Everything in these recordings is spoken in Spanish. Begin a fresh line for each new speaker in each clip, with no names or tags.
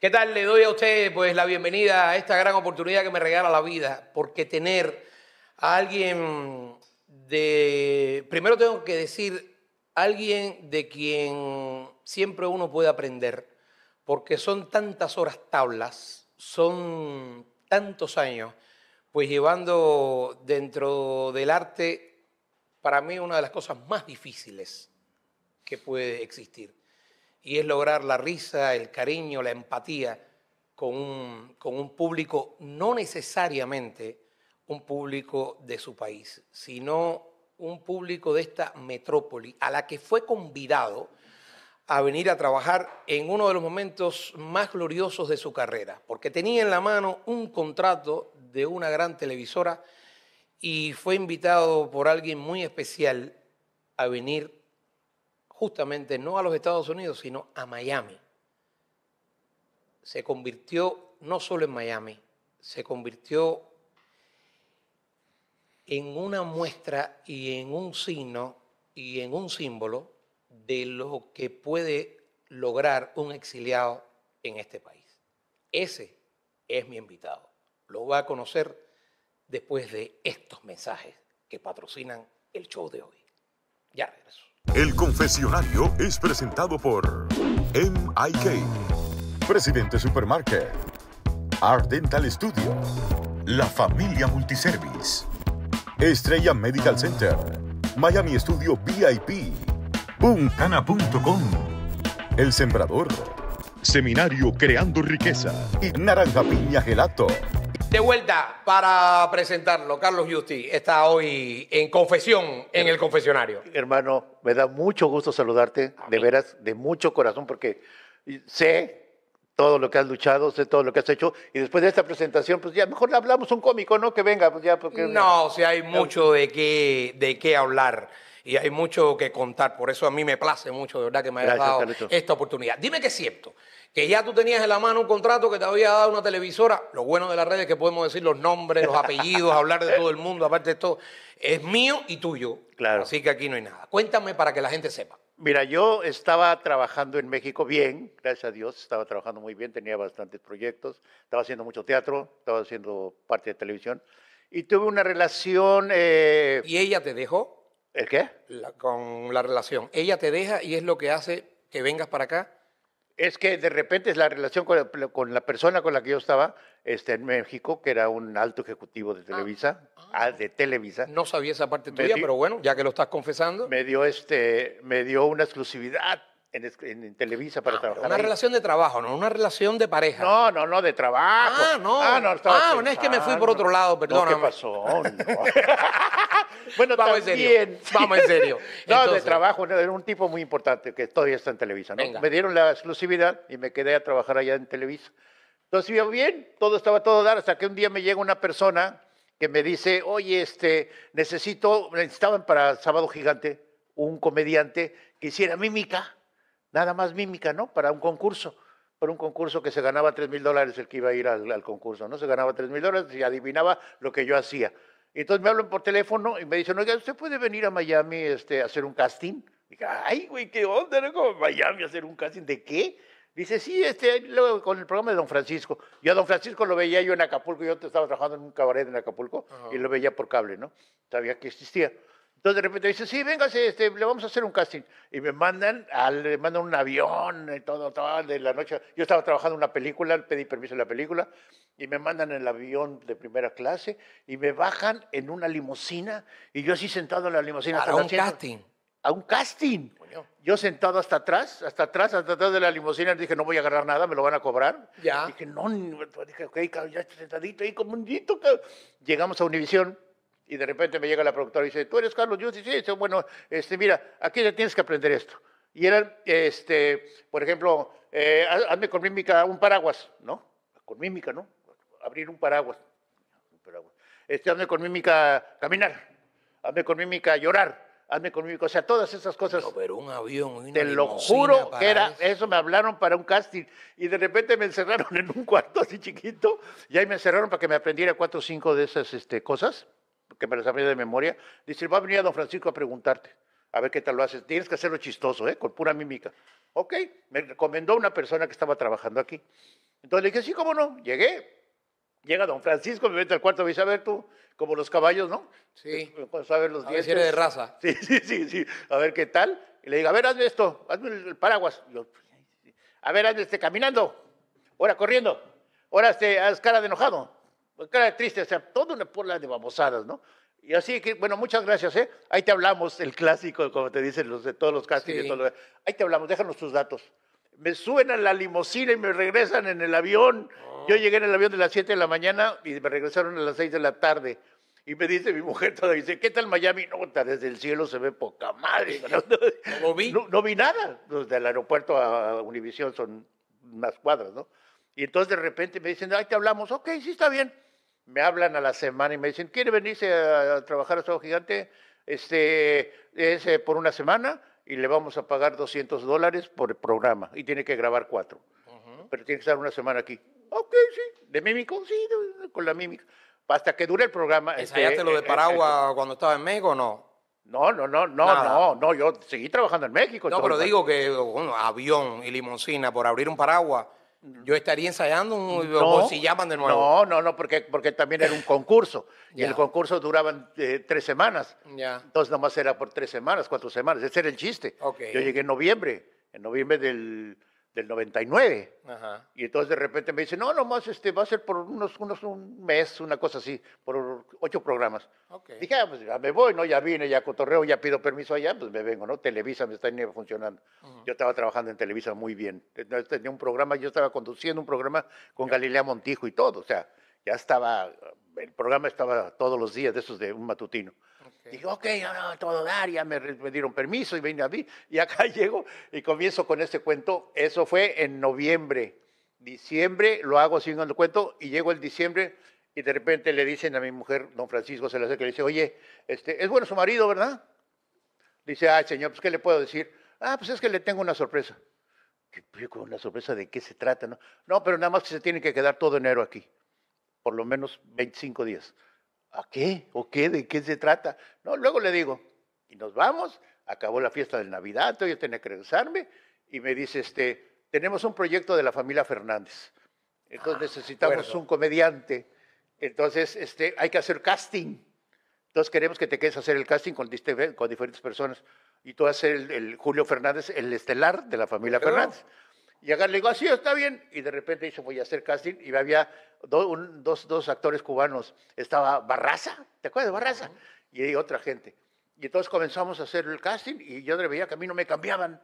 ¿Qué tal? Le doy a ustedes pues la bienvenida a esta gran oportunidad que me regala la vida, porque tener a alguien de, primero tengo que decir, alguien de quien siempre uno puede aprender, porque son tantas horas tablas, son tantos años, pues llevando dentro del arte, para mí una de las cosas más difíciles que puede existir y es lograr la risa, el cariño, la empatía con un, con un público no necesariamente un público de su país, sino un público de esta metrópoli a la que fue convidado a venir a trabajar en uno de los momentos más gloriosos de su carrera, porque tenía en la mano un contrato de una gran televisora y fue invitado por alguien muy especial a venir justamente no a los Estados Unidos, sino a Miami. Se convirtió no solo en Miami, se convirtió en una muestra y en un signo y en un símbolo de lo que puede lograr un exiliado en este país. Ese es mi invitado. Lo va a conocer después de estos mensajes que patrocinan el show de hoy. Ya regreso.
El confesionario es presentado por MIK, Presidente Supermarket, Art Dental Studio, La Familia Multiservice, Estrella Medical Center, Miami Studio VIP,
Puntana.com El Sembrador, Seminario Creando Riqueza y Naranja Piña Gelato.
De vuelta para presentarlo, Carlos Justi está hoy en confesión en el confesionario.
Hermano, me da mucho gusto saludarte, de veras, de mucho corazón, porque sé todo lo que has luchado, sé todo lo que has hecho, y después de esta presentación, pues ya mejor le hablamos un cómico, ¿no? Que venga, pues ya. Porque, no,
o hay mucho de qué, de qué hablar y hay mucho que contar. Por eso a mí me place mucho, de verdad, que me hayas dado esta oportunidad. Dime que es cierto, que ya tú tenías en la mano un contrato que te había dado una televisora. Lo bueno de las redes es que podemos decir los nombres, los apellidos, hablar
de todo el mundo, aparte de todo. Es mío y tuyo. Claro. Así que aquí no hay nada. Cuéntame para que la gente sepa. Mira, yo estaba trabajando en México bien, gracias a Dios, estaba trabajando muy bien, tenía bastantes proyectos, estaba haciendo mucho teatro, estaba haciendo parte de televisión y tuve una relación... Eh, ¿Y ella te dejó? ¿El qué? con la relación.
Ella te deja y es lo que hace que vengas para acá.
Es que de repente es la relación con la, persona con la que yo estaba este, en México, que era un alto ejecutivo de ah. Televisa, ah. Ah, de Televisa. No sabía esa parte tuya, pero bueno, ya que lo estás confesando. Me dio, este, me dio una exclusividad en, Televisa para ah, trabajar. Una relación
de trabajo, no una relación de
pareja. No, no, no, de trabajo. Ah, no. Ah, no, ah, no es que me fui por otro lado, perdón ¿Qué pasó? bueno, también. serio. Vamos en serio. no, de trabajo, era un tipo muy importante que todavía está en Televisa. ¿no? Me dieron la exclusividad y me quedé a trabajar allá en Televisa. Entonces iba bien, todo estaba todo dar, hasta que un día me llega una persona que me dice, oye, este, necesito, necesitaban para Sábado Gigante un comediante que hiciera mímica nada más mímica, ¿no? Para un concurso, para un concurso que se ganaba 3 mil dólares el que iba a ir al, concurso, ¿no? Se ganaba 3 mil dólares y adivinaba lo que yo hacía. entonces me hablan por teléfono y me dicen, oiga, ¿usted puede venir a Miami este, a hacer un casting? ay, güey, ¿qué onda? ¿No? como Miami a hacer un casting? ¿De qué? Dice, sí, este, luego con el programa de Don Francisco. Yo a Don Francisco lo veía yo en Acapulco, yo estaba trabajando en un cabaret en Acapulco y lo veía por cable, ¿no? Sabía que existía. Entonces de repente dice, sí, véngase, este, le vamos a hacer un casting. Y me mandan, al, mandan un avión, y todo, todo, de la noche. Yo estaba trabajando en una película, pedí permiso en la película, y me mandan en el avión de primera clase, y me bajan en una limusina, y yo así sentado en la limusina. ¿A un casting? A un casting. Yo sentado hasta atrás, hasta atrás, hasta atrás de la limusina, dije, no voy a agarrar nada, me lo van a cobrar. Ya. Dije, no, dije, ok, ya sentadito ahí como un dito. Llegamos a Univisión y de repente me llega la productora y dice, ¿tú eres Carlos y Sí, bueno, este, mira, aquí ya tienes que aprender esto. Y eran, este, por ejemplo, eh, hazme con mímica un paraguas, ¿no? Con mímica, ¿no? Abrir un paraguas. Este, hazme con mímica caminar, hazme con mímica llorar, hazme con mímica, o sea, todas esas cosas. pero un avión, una Te lo juro que era, eso. me hablaron para un casting y de repente me encerraron en un cuarto así chiquito y ahí me encerraron para que me aprendiera cuatro o cinco de esas este, cosas que me lo sabía de memoria, dice, va a venir a don Francisco a preguntarte, a ver qué tal lo haces. Tienes que hacerlo chistoso, ¿eh? con pura mímica. Ok, me recomendó una persona que estaba trabajando aquí. Entonces le dije, sí, cómo no, llegué. Llega don Francisco, me mete al cuarto, me dice, a ver tú, como los caballos, ¿no? Sí. Eh, a ver los a si de raza. Sí, sí, sí, sí, a ver qué tal. Y le digo, a ver, hazme esto, hazme el paraguas. a ver, hazme este, caminando, ahora corriendo, ahora este, haz cara de enojado pues cara triste, o sea, toda una porla de babosadas, ¿no? Y así que, bueno, muchas gracias, ¿eh? Ahí te hablamos, el clásico, como te dicen los de todos los castings. Ahí te hablamos, déjanos tus datos. Me suena la limusina y me regresan en el avión. Oh. Yo llegué en el avión de las 7 de la mañana y me regresaron a las 6 de la tarde. Y me dice mi mujer todavía, dice, ¿qué tal Miami? No, desde el cielo se ve poca madre. No, vi. nada. Desde el aeropuerto a Univisión son unas cuadras, ¿no? Y entonces de repente me dicen, ahí te hablamos. Ok, sí, está bien me hablan a la semana y me dicen, ¿quiere venirse a, trabajar a Estado Gigante? Este, es eh, por una semana y le vamos a pagar 200 dólares por el programa y tiene que grabar cuatro. Pero tiene que estar una semana aquí. Ok, sí, de mímico, sí, con la mímica. Hasta que dure el programa. ¿Ensayaste lo eh, de Paraguas eh, cuando estaba en México o no? No, no, no, no, no, no, yo seguí trabajando
en México. No, pero digo que bueno, avión y limoncina por abrir un paraguas yo estaría
ensayando un, o si llaman de nuevo. No, no, no, porque, porque también era un concurso. y el concurso duraban eh, tres semanas. Ya. Entonces nomás era por tres semanas, cuatro semanas. Ese era el chiste. Yo llegué en noviembre, en noviembre del del 99. Y entonces de repente me dice, no, nomás este, va a ser por unos, unos un mes, una cosa así, por ocho programas. Dije, ah, pues ya me voy, ¿no? Ya vine, ya cotorreo, ya pido permiso allá, pues me vengo, ¿no? Televisa me está funcionando. Yo estaba trabajando en Televisa muy bien. Tenía un programa, yo estaba conduciendo un programa con Galilea Montijo y todo, o sea, ya estaba, el programa estaba todos los días de esos de un matutino. Dije, ok, no, todo dar, ya me, me, dieron permiso y vine a mí. Y acá llego y comienzo con este cuento. Eso fue en noviembre. Diciembre lo hago siguiendo el cuento y llego el diciembre y de repente le dicen a mi mujer, don Francisco se le acerca, le dice, oye, este, es bueno su marido, ¿verdad? Dice, ah señor, pues, ¿qué le puedo decir? Ah, pues es que le tengo una sorpresa. ¿Qué, con una sorpresa de qué se trata, ¿no? No, pero nada más que se tiene que quedar todo enero aquí, por lo menos 25 días. ¿A qué? ¿O qué? ¿De qué se trata? No, luego le digo, y nos vamos, acabó la fiesta de Navidad, yo tenía que regresarme, y me dice, este, tenemos un proyecto de la familia Fernández, entonces ah, necesitamos un comediante, entonces este, hay que hacer casting, entonces queremos que te quedes a hacer el casting con, con diferentes personas, y tú vas el, Julio Fernández, el estelar de la familia Fernández. Y acá le digo, así ah, está bien. Y de repente hizo, voy a hacer casting y había dos, dos, actores cubanos. Estaba Barraza, ¿te acuerdas de Barraza? Y otra gente. Y entonces comenzamos a hacer el casting y yo le veía que a mí no me cambiaban.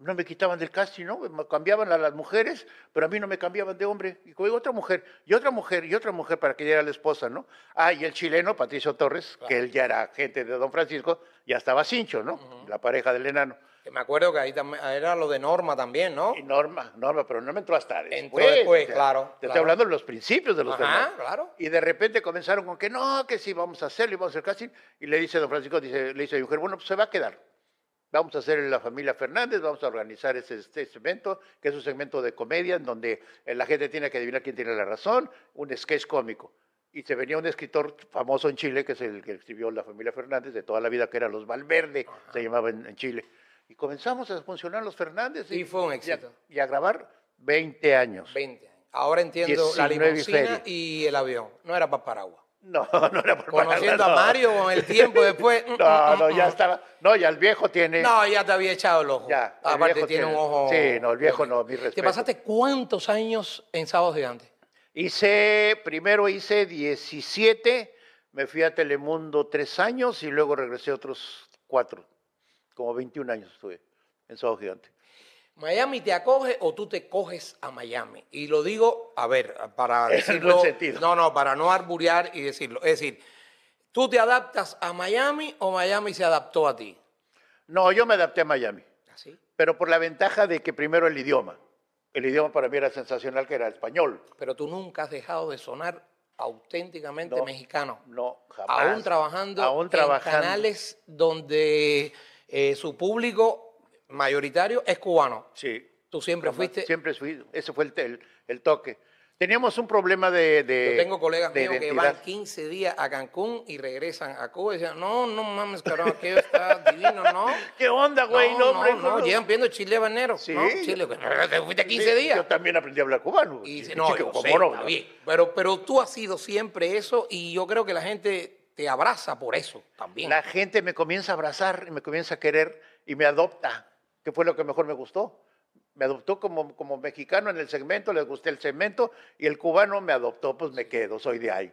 No me quitaban del casting, ¿no? Me cambiaban a las mujeres, pero a mí no me cambiaban de hombre. Y otra mujer, y otra mujer, y otra mujer para que ella era la esposa, ¿no? Ah, y el chileno, Patricio Torres, que él ya era gente de Don Francisco, ya estaba cincho, ¿no? La pareja del enano. Que me acuerdo que ahí ah, era lo de Norma también, ¿no? Y Norma, Norma, pero no entró hasta después. Entró después, claro. Te estoy hablando de los principios de los Ajá, claro. Y de repente comenzaron con que no, que sí, vamos a hacerlo y vamos a hacer casi. Y le dice don Francisco, dice, le dice a mujer, bueno, pues se va a quedar. Vamos a hacer en la familia Fernández, vamos a organizar ese, este segmento, que es un segmento de comedia en donde eh, la gente tiene que adivinar quién tiene la razón, un sketch cómico y se venía un escritor famoso en Chile, que es el que escribió La familia Fernández de toda la vida, que era Los Valverde, se llamaba en Chile. Y comenzamos a funcionar los Fernández. Y, fue un éxito. Y a, grabar 20 años. 20 Ahora entiendo la limusina
y, el avión. No era para Paraguay. No, no era para Conociendo Paraguay, a Mario con el tiempo después. Mm, no, mm, no, mm, ya
estaba. No, ya el viejo tiene. No, ya te había echado el ojo. Ya, el Aparte tiene, un ojo. Sí, no, el viejo no, mi respeto. ¿Te
pasaste cuántos años
en Sábados Antes Hice, primero hice 17, me fui a Telemundo 3 años y luego regresé otros cuatro. Como 21 años estuve en Sábado Gigante.
Miami te acoge o tú te coges a Miami. Y lo digo, a ver, para decirlo. No, no, para no arburear y decirlo. Es decir,
¿tú te adaptas a Miami o Miami se adaptó a ti? No, yo me adapté a Miami. ¿Así? ¿Ah, Pero por la ventaja de que primero el idioma. El idioma para mí era sensacional, que era el español. Pero tú nunca has dejado de sonar auténticamente mexicano. No,
jamás. Aún trabajando, aún trabajando. en canales donde eh, su público mayoritario es cubano. Sí. Tú siempre fuiste. Siempre fui. Ese fue el, el, toque. Teníamos un
problema de. Yo tengo colegas míos que van
15 días a Cancún y regresan a Cuba y dicen, no, no mames, cabrón, aquello está divino, ¿no? ¿Qué onda, güey? No, no, no, llegan viendo chile habanero. Sí. No, chile, pues, te fuiste 15 días. Yo también aprendí a hablar cubano. Y, no, no, Pero, pero tú has sido siempre eso y yo creo que la gente
te abraza por eso también. La gente me comienza a abrazar y me comienza a querer y me adopta, que fue lo que mejor me gustó. Me adoptó como, como mexicano en el segmento, le gusté el segmento y el cubano me adoptó, pues me quedo, soy de ahí.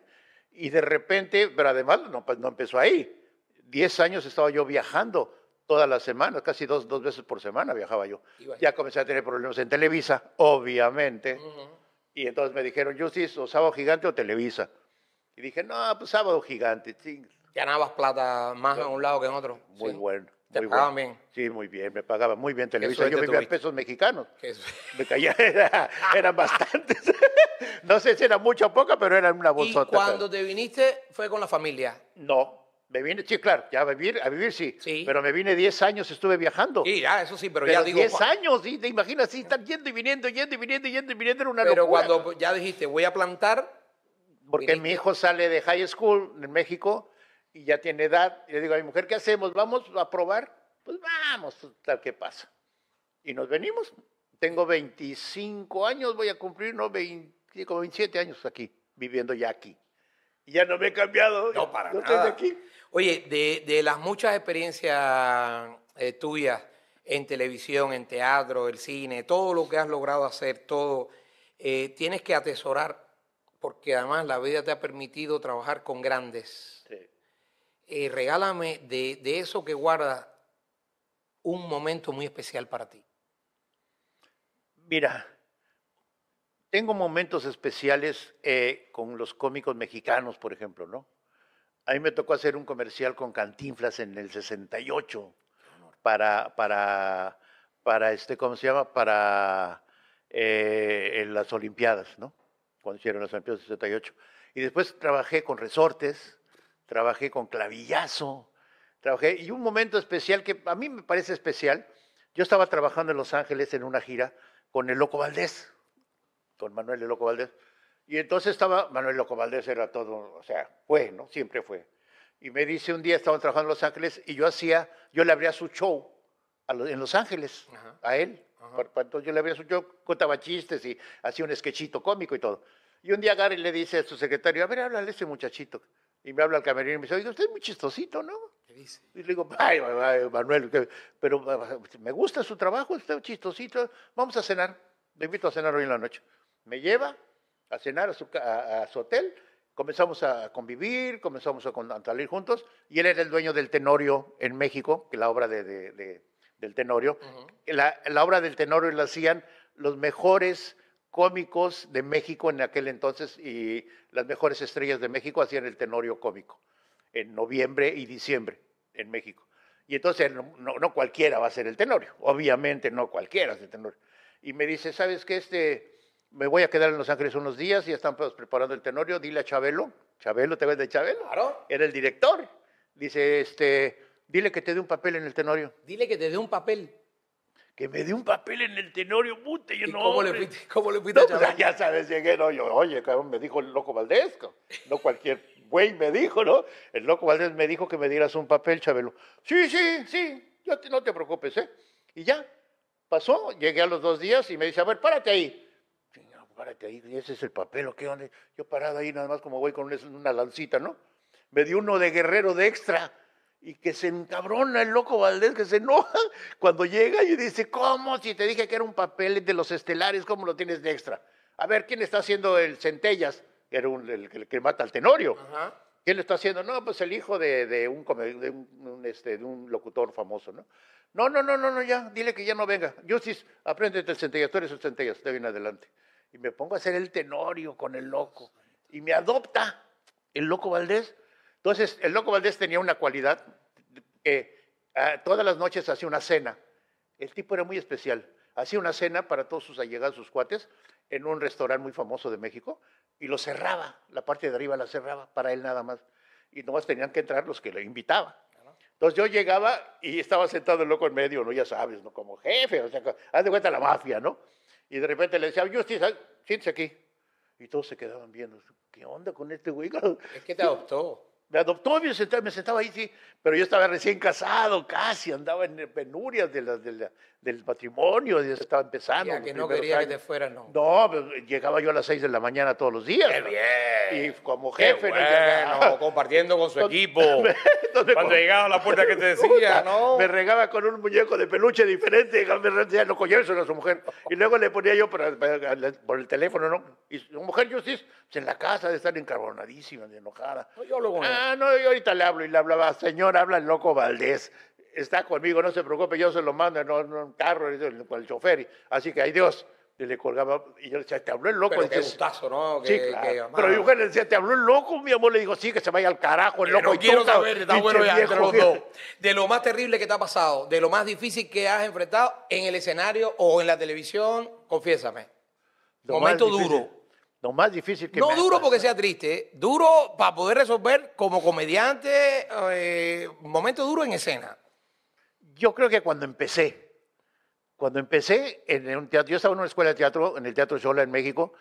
Y de repente, pero además no, pues no empezó ahí. Diez años estaba yo viajando todas las semanas, casi dos, dos veces por semana viajaba yo. Ya comencé a tener problemas en Televisa, obviamente. Y entonces me dijeron, yo o Sábado Gigante o Televisa. Y dije, no, pues sábado gigante, ching. Ganabas plata más en un lado que en otro. Muy bueno. ¿Te pagaban bien? Sí, muy bien, me pagaban muy bien televisión. Yo vivía en pesos mexicanos. Me caía, eran bastantes. no sé si era mucha o poca, pero eran una bolsota. ¿Y cuando te viniste fue con la familia? No, me vine, sí, claro, ya a vivir, a vivir sí, sí. Pero me vine 10 años, estuve viajando. Sí, ya, eso sí, pero, ya digo. 10 años, sí, te imaginas, sí, están yendo y viniendo, yendo y viniendo, yendo y viniendo, era una locura. Pero cuando ya dijiste, voy a plantar, porque mi hijo sale de high school en México y ya tiene edad. le digo a mi mujer, ¿qué hacemos? ¿Vamos a probar? Pues vamos, pues, tal que pasa. Y nos venimos. Tengo 25 años, voy a cumplir, no, 25, 27 años aquí, viviendo ya aquí. Y ya no me he cambiado. No, para no nada.
aquí. Oye, de, las muchas experiencias eh, tuyas en televisión, en teatro, el cine, todo lo que has logrado hacer, todo, eh, tienes que atesorar porque además la vida te ha permitido trabajar con grandes. Eh, regálame de, eso que guarda un momento
muy especial para ti. Mira, tengo momentos especiales eh, con los cómicos mexicanos, por ejemplo, ¿no? A mí me tocó hacer un comercial con Cantinflas en el 68 para, para, para este, ¿cómo se llama? Para eh, en las Olimpiadas, ¿no? cuando hicieron los Olimpiadas 68. Y después trabajé con resortes, trabajé con clavillazo, trabajé. Y un momento especial que a mí me parece especial, yo estaba trabajando en Los Ángeles en una gira con el Loco Valdés, con Manuel el Loco Valdés. Y entonces estaba, Manuel Loco Valdés era todo, o sea, fue, ¿no? Siempre fue. Y me dice un día, estaban trabajando en Los Ángeles y yo hacía, yo le abría su show en Los Ángeles, a él yo le había yo contaba chistes y hacía un esquechito cómico y todo. Y un día Gary le dice a su secretario, a ver, háblale a ese muchachito. Y me habla el camerino y me dice, usted es muy chistosito, ¿no? Dice? Y le digo, ay, Manuel, pero ah, me gusta su trabajo, usted es chistosito, vamos a cenar. lo invito a cenar hoy en la noche. Me lleva a cenar a su, hotel, comenzamos a convivir, comenzamos a, salir juntos, y él era el dueño del Tenorio en México, que la obra de, de del Tenorio. la, obra del Tenorio la hacían los mejores cómicos de México en aquel entonces y las mejores estrellas de México hacían el Tenorio cómico en noviembre y diciembre en México. Y entonces no, no, cualquiera va a ser el Tenorio, obviamente no cualquiera es el Tenorio. Y me dice, ¿sabes qué? Este, me voy a quedar en Los Ángeles unos días, ya están pues, preparando el Tenorio, dile a Chabelo, Chabelo, ¿te ves de Chabelo? Claro. Era el director. Dice, este, Dile que te dé un papel en el Tenorio. Dile que te dé un papel. Que me dé un papel en el Tenorio, puta, yo no. ¿Cómo le fuiste, Ya sabes, llegué, no, yo, oye, cabrón, me dijo el loco Valdés, no cualquier güey me dijo, ¿no? El loco Valdés me dijo que me dieras un papel, Chabelo. Sí, sí, sí, yo no te preocupes, ¿eh? Y ya, pasó, llegué a los dos días y me dice, a ver, párate ahí. párate ahí, ese es el papel, ¿o qué onda? Yo parado ahí nada más como güey con una lancita, ¿no? Me dio uno de guerrero de extra y que se encabrona el loco Valdés, que se enoja cuando llega y dice, ¿cómo? Si te dije que era un papel de los estelares, ¿cómo lo tienes de extra? A ver, ¿quién está haciendo el Centellas? Que era el, que mata al Tenorio. ¿Quién lo está haciendo? No, pues el hijo este, de, un, locutor famoso, ¿no? No, no, no, no, no, ya, dile que ya no venga. Yo sí, apréndete el Centellas, tú eres el Centellas, te viene adelante. Y me pongo a hacer el Tenorio con el loco. Y me adopta el loco Valdés entonces, el Loco Valdés tenía una cualidad, que eh, todas las noches hacía una cena. El tipo era muy especial. Hacía una cena para todos sus allegados, sus cuates, en un restaurante muy famoso de México, y lo cerraba, la parte de arriba la cerraba, para él nada más. Y nomás tenían que entrar los que le invitaba. Entonces yo llegaba y estaba sentado el loco en medio, ¿no? Ya sabes, ¿no? Como jefe, o sea, haz de cuenta la mafia, ¿no? Y de repente le decía, Justice, siéntese aquí. Y todos se quedaban viendo, ¿qué onda con este güey? Es que te adoptó me adoptó, me sentaba, me sentaba ahí, sí, pero yo estaba recién casado, casi, andaba en penurias de del matrimonio, ya estaba empezando. Ya que no quería que fuera, no. No, pues, llegaba yo a las 6 de la mañana todos los días. ¡Qué
bien!
Y como jefe. bueno,
compartiendo con
su equipo. Cuando llegaba a la puerta que te decía, Me regaba con un muñeco de peluche diferente, me no, coño, eso su mujer. Y luego le ponía yo por, el teléfono, ¿no? Y su mujer, yo sí, pues, en la casa de estar encarbonadísima, de enojada. yo lo Ah, no, yo ahorita le hablo y le hablaba, señor, habla el loco Valdés. Está conmigo, no se preocupe, yo se lo mando en un carro, con el chofer. Así que, ahí Dios, le colgaba y yo le decía, te habló el loco. Pero qué
gustazo, ¿no? sí, claro. Pero mi
le decía, te habló el loco, mi amor. Le dijo, sí, que se vaya al carajo el loco. No quiero saber, bueno
De lo más terrible que te ha pasado, de lo más difícil que has enfrentado en el escenario o en la televisión, confiésame.
Momento duro lo más difícil que No duro
porque sea triste, eh. duro para poder resolver como comediante,
eh, momento duro en escena. Yo creo que cuando empecé, cuando empecé en un teatro, yo estaba en una escuela de teatro, en el Teatro Sola en México,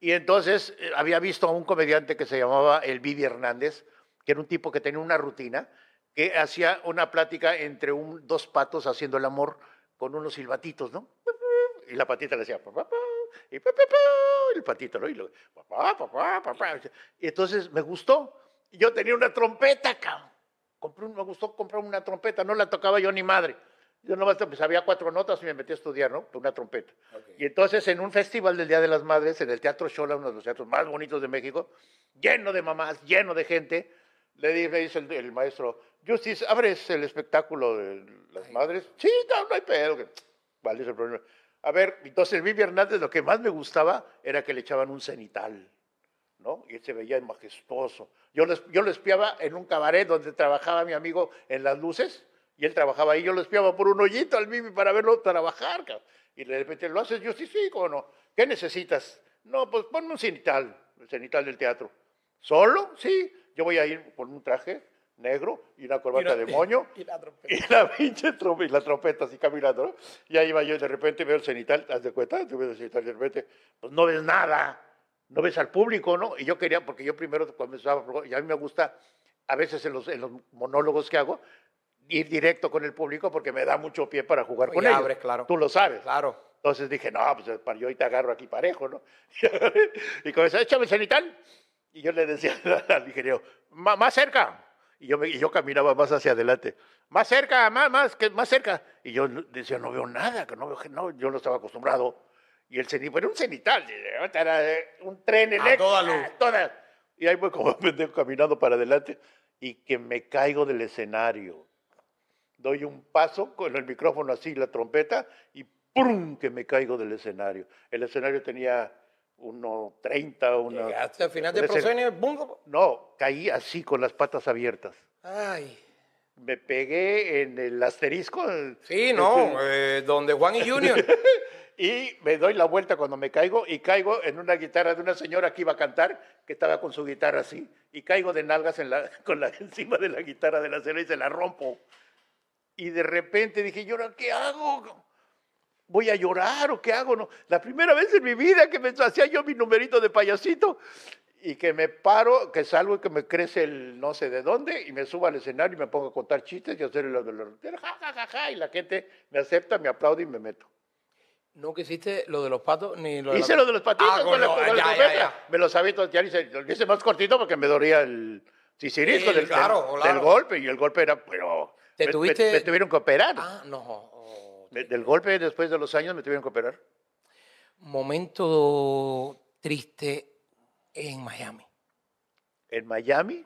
y entonces eh, había visto a un comediante que se llamaba El Vivi Hernández, que era un tipo que tenía una rutina, que hacía una plática entre dos patos haciendo el amor con unos silbatitos, ¿no? Y la patita le decía, pa y el patito, ¿no? Y Entonces me gustó. Yo tenía una trompeta, cabrón. Compré me gustó comprar una trompeta, no la tocaba yo ni madre. Yo nomás sabía pues, cuatro notas y me metí a estudiar, ¿no? Una trompeta. Y entonces en un festival del Día de las Madres, en el Teatro Xola, uno de los teatros más bonitos de México, lleno de mamás, lleno de gente, le dice, el, el maestro, Justice, ¿abres el espectáculo de las madres? Sí, no, hay pedo. Vale, es el problema? A ver, entonces Vivi Hernández lo que más me gustaba era que le echaban un cenital, ¿no? Y él se veía majestuoso. Yo lo, yo lo espiaba en un cabaret donde trabajaba mi amigo en las luces, y él trabajaba ahí, yo lo espiaba por un hoyito al Vivi para verlo trabajar. Y de repente, ¿lo haces? Yo sí, sí, ¿cómo no? ¿Qué necesitas? No, pues ponme un cenital, el cenital del teatro. ¿Solo? Sí, yo voy a ir con un traje negro y una corbata de moño y, la trompeta trompeta, y así caminando y ahí va yo de repente veo el cenital haz de cuenta el cenital de repente pues no ves nada no ves al público no y yo quería porque yo primero cuando estaba y a mí me gusta a veces en los, los monólogos que hago ir directo con el público porque me da mucho pie para jugar con abre, ellos tú lo sabes claro entonces dije no pues yo te agarro aquí parejo no y comenzó échame el cenital y yo le decía al ingeniero más cerca y yo, yo caminaba más hacia adelante. Más cerca, más, más, que más cerca. Y yo decía, no veo nada, que no veo, no, yo no estaba acostumbrado. Y el cenital, era un cenital, era eh, un tren eléctrico. A toda luz. Toda. Y ahí voy como pendejo caminando para adelante y que me caigo del escenario. Doy un paso con el micrófono así, la trompeta, y ¡pum! que me caigo del escenario. El escenario tenía uno uno una... ¿Llegaste al final del proscenio? No, caí así, con las patas abiertas. Ay. Me pegué en el asterisco. sí, no, eh, donde Juan y Junior. y me doy la vuelta cuando me caigo y caigo en una guitarra de una señora que iba a cantar, que estaba con su guitarra así, y caigo de nalgas la, con encima de la guitarra de la señora y se la rompo. Y de repente dije, ¿y ahora qué hago? voy a llorar o qué hago. No, la primera vez en mi vida que me hacía yo mi numerito de payasito y que me paro, que salgo y que me crece el no sé de dónde y me subo al escenario y me pongo a contar chistes y hacer el, ja, ja, ja, ja, y la gente me acepta, me aplaude y me meto. que hiciste lo de los patos ni lo de Hice lo de los patitos ah, con, Me los había ya hice, más cortito porque me dolía el sicirisco del, golpe y el golpe era, pero ¿Te tuviste... te tuvieron que operar. Ah, no, del golpe, después de los años, me tuvieron que operar.
Momento triste en Miami.
¿En Miami?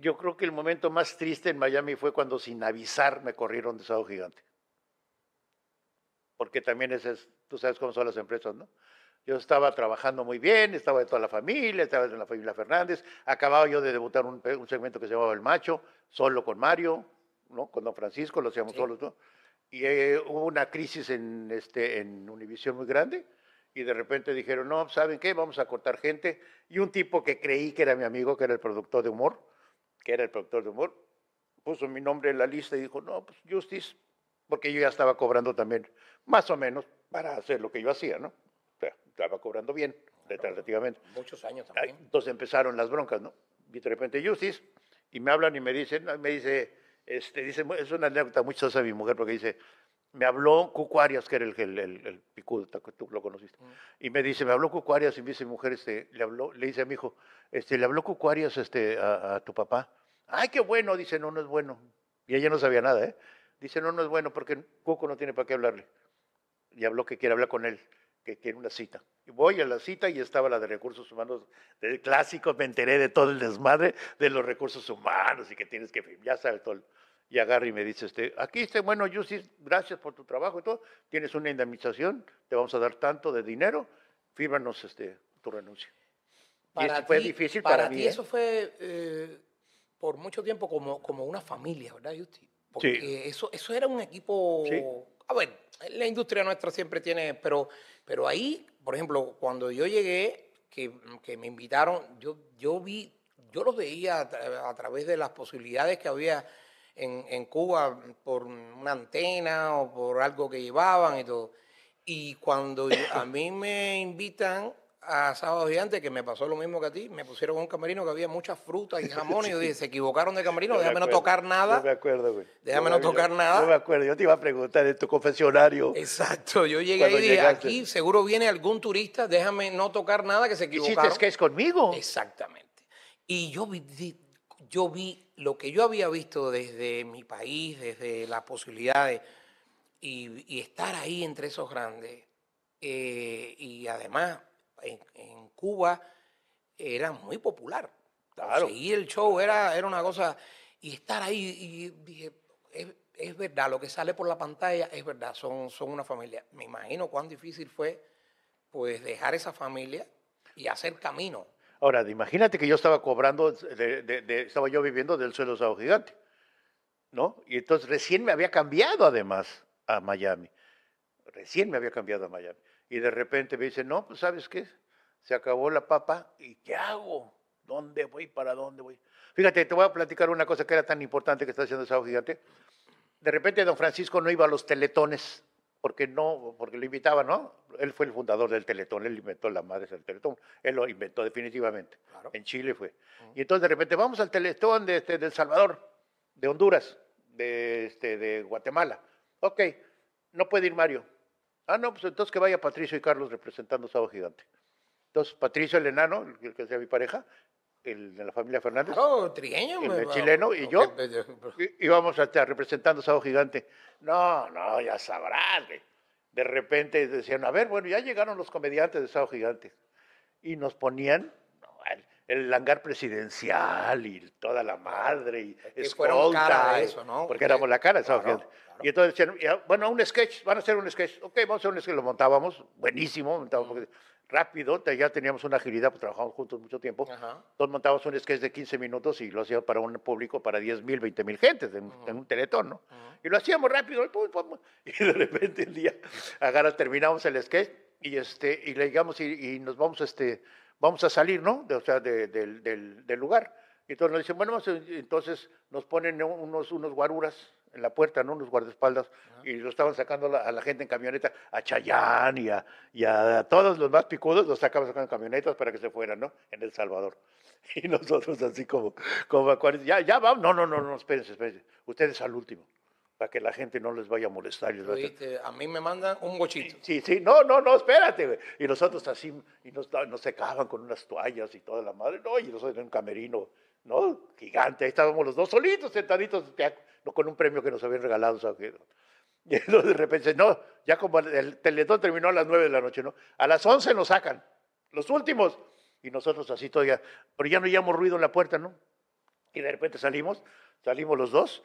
Yo creo que el momento más triste en Miami fue cuando sin avisar me corrieron de Estado Gigante. Porque también tú sabes cómo son las empresas, ¿no? Yo estaba trabajando muy bien, estaba de toda la familia, estaba de la familia Fernández. Acababa yo de debutar un, segmento que se llamaba El Macho, solo con Mario, ¿no? con Don Francisco, lo hacíamos solos. ¿no? y eh, hubo una crisis en, este, en Univision muy grande y de repente dijeron, no, ¿saben qué? Vamos a cortar gente. Y un tipo que creí que era mi amigo, que era el productor de humor, que era el productor de humor, puso mi nombre en la lista y dijo, no, pues Justice, porque yo ya estaba cobrando también, más o menos, para hacer lo que yo hacía, ¿no? O sea, estaba cobrando bien, relativamente. Muchos años también. Entonces empezaron las broncas, ¿no? Y de repente Justice, y me hablan y me dicen, me dice, este, dice, es una anécdota muy chosa de mi mujer porque dice, me habló Cucu Arias, que era el, el, el, picudo, tú lo conociste, mm. y me dice, me habló Cucu Arias, y mi dice, mujer, este, le, habló, le dice a mi hijo, este, le habló Cucu Arias este, a, tu papá. Ay, qué bueno, dice, no, no es bueno. Y ella no sabía nada, ¿eh? Dice, no, no es bueno porque Cuco no tiene para qué hablarle. Y habló que quiere hablar con él que tiene una cita. Y voy a la cita y estaba la de recursos humanos de clásico, me enteré de todo el desmadre de los recursos humanos y que tienes que, ya sabes todo. Y agarra y me dice, este, aquí está, bueno, Justy, gracias por tu trabajo y todo, tienes una indemnización, te vamos a dar tanto de dinero, fírmanos este, tu renuncia. y eso fue difícil para, mí. ¿eh? eso
fue eh, por mucho tiempo como, como una familia, ¿verdad, Justi? Porque eso, eso era un equipo... Bueno, la industria nuestra siempre tiene, pero, pero ahí, por ejemplo, cuando yo llegué, que, me invitaron, yo, yo vi, yo los veía a, través de las posibilidades que había en, Cuba por una antena o por algo que llevaban y todo. Y cuando a mí me invitan a sábado día antes que me pasó lo mismo que a ti, me pusieron un camerino que había muchas frutas y jamón Y yo dije, se equivocaron de camerino, déjame no tocar nada.
No me acuerdo, güey. Déjame no, tocar nada. No me acuerdo, yo te iba a preguntar en tu confesionario. Exacto, yo llegué y dije, aquí
seguro viene algún turista, déjame no tocar nada que se equivocaron. que es conmigo. Exactamente. Y yo vi, yo vi lo que yo había visto desde mi país, desde las posibilidades y, y estar ahí entre esos grandes. Eh, y además en, Cuba era muy popular. Claro. Seguir el show era, era una cosa. Y estar ahí, y dije, es, es, verdad, lo que sale por la pantalla es verdad, son, son una familia. Me imagino cuán difícil fue pues dejar esa familia y hacer camino.
Ahora, imagínate que yo estaba cobrando, de, estaba yo viviendo del suelo sábado Gigante, ¿no? Y entonces recién me había cambiado además a Miami. Recién me había cambiado a Miami y de repente me dice, no, pues sabes qué, se acabó la papa y ¿qué hago? ¿Dónde voy? ¿Para dónde voy? Fíjate, te voy a platicar una cosa que era tan importante que está haciendo sábado Gigante. De repente don Francisco no iba a los teletones, porque no, porque lo invitaba, ¿no? Él fue el fundador del teletón, él inventó la madre del teletón, él lo inventó definitivamente. En Chile fue. Y entonces de repente vamos al teletón de, este, El Salvador, de Honduras, de, este, de Guatemala. Ok, no puede ir Mario, Ah, no, pues entonces que vaya Patricio y Carlos representando Sábado Gigante. Entonces, Patricio el enano, el que sea mi pareja, el de la familia Fernández. Oh, trigueño, el, chileno y yo. íbamos pues, estar representando Sábado Gigante. No, no, ya sabrás. De repente decían, a ver, bueno, ya llegaron los comediantes de Sábado Gigante. Y nos ponían el hangar presidencial y toda la madre y escolta. Cara eh, eso, ¿no? Porque éramos la cara, Y entonces decían, bueno, un sketch, van a hacer un sketch. Ok, vamos a hacer un sketch. Lo montábamos, buenísimo, montábamos rápido, ya teníamos una agilidad, pues trabajamos juntos mucho tiempo. Entonces montábamos un sketch de 15 minutos y lo hacíamos para un público, para 10 mil, 20 mil gentes en, un teletón, ¿no? Y lo hacíamos rápido, y de repente el día, agarra, terminamos el sketch y, este, y le llegamos y, y nos vamos, este vamos a salir, ¿no? o sea, del, lugar. Y entonces nos dicen, bueno, entonces nos ponen unos, unos guaruras en la puerta, ¿no? Unos guardaespaldas, y lo estaban sacando a la, gente en camioneta, a Chayán y a, todos los más picudos, los sacaban sacando en camionetas para que se fueran, ¿no? En El Salvador. Y nosotros así como, como ya, ya vamos, no, no, no, no, espérense, espérense, ustedes al último para que la gente no les vaya a molestar.
a mí me mandan un bochito.
Sí, sí, no, no, no, espérate. Y nosotros así, y nos, secaban con unas toallas y toda la madre. No, y nosotros en un camerino, ¿no? Gigante, ahí estábamos los dos solitos, sentaditos, con un premio que nos habían regalado. ¿sabes? Y entonces de repente, no, ya como el teletón terminó a las nueve de la noche, ¿no? A las once nos sacan, los últimos. Y nosotros así todavía, pero ya no oíamos ruido en la puerta, ¿no? Y de repente salimos, salimos los dos,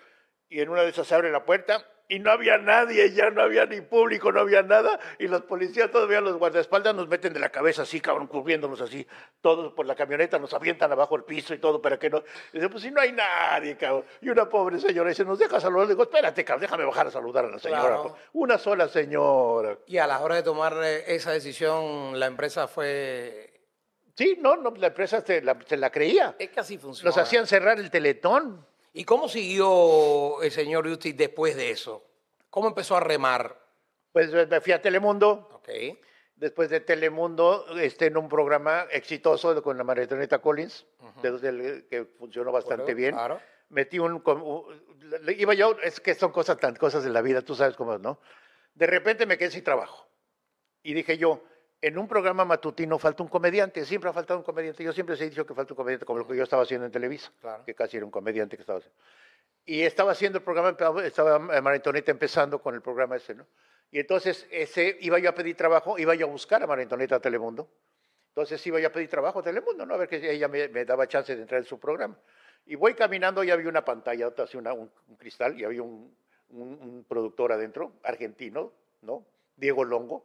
y en una de esas se abre la puerta y no había nadie, ya no había ni público, no había nada. Y los policías, todavía los guardaespaldas, nos meten de la cabeza así, cabrón, cubriéndonos así, todos por la camioneta, nos avientan abajo el piso y todo, para que no. Y pues si no hay nadie, cabrón. Y una pobre señora dice, nos deja saludar. Le digo, espérate, cabrón, déjame bajar a saludar a la señora. Pues,
una sola señora. Y a la hora de tomar eh, esa decisión, la empresa fue Sí, no, no la empresa se la, se la creía. Es que así funciona. Nos hacían cerrar el teletón. ¿Y cómo siguió el señor Justi después de eso? ¿Cómo empezó a
remar? Pues eh, me fui a Telemundo. Ok. Después de Telemundo, este, en un programa exitoso con la Maritonita Collins, que funcionó bastante bien. Claro. Metí un, Iba yo, es que son cosas, tan, cosas de la vida, tú sabes cómo es, ¿no? De repente me quedé sin trabajo. Y dije yo, en un programa matutino falta un comediante, siempre ha faltado un comediante. Yo siempre he dicho que falta un comediante, como lo que yo estaba haciendo en Televisa, que casi era un comediante que estaba haciendo. Y estaba haciendo el programa, estaba eh, maritoneta empezando con el programa ese, ¿no? Y entonces ese, iba yo a pedir trabajo, iba yo a buscar a maritoneta a Telemundo. Entonces iba yo a pedir trabajo a Telemundo, ¿no? A ver que ella me, daba chance de entrar en su programa. Y voy caminando y había una pantalla, así un, cristal, y había un productor adentro, argentino, ¿no? Diego Longo,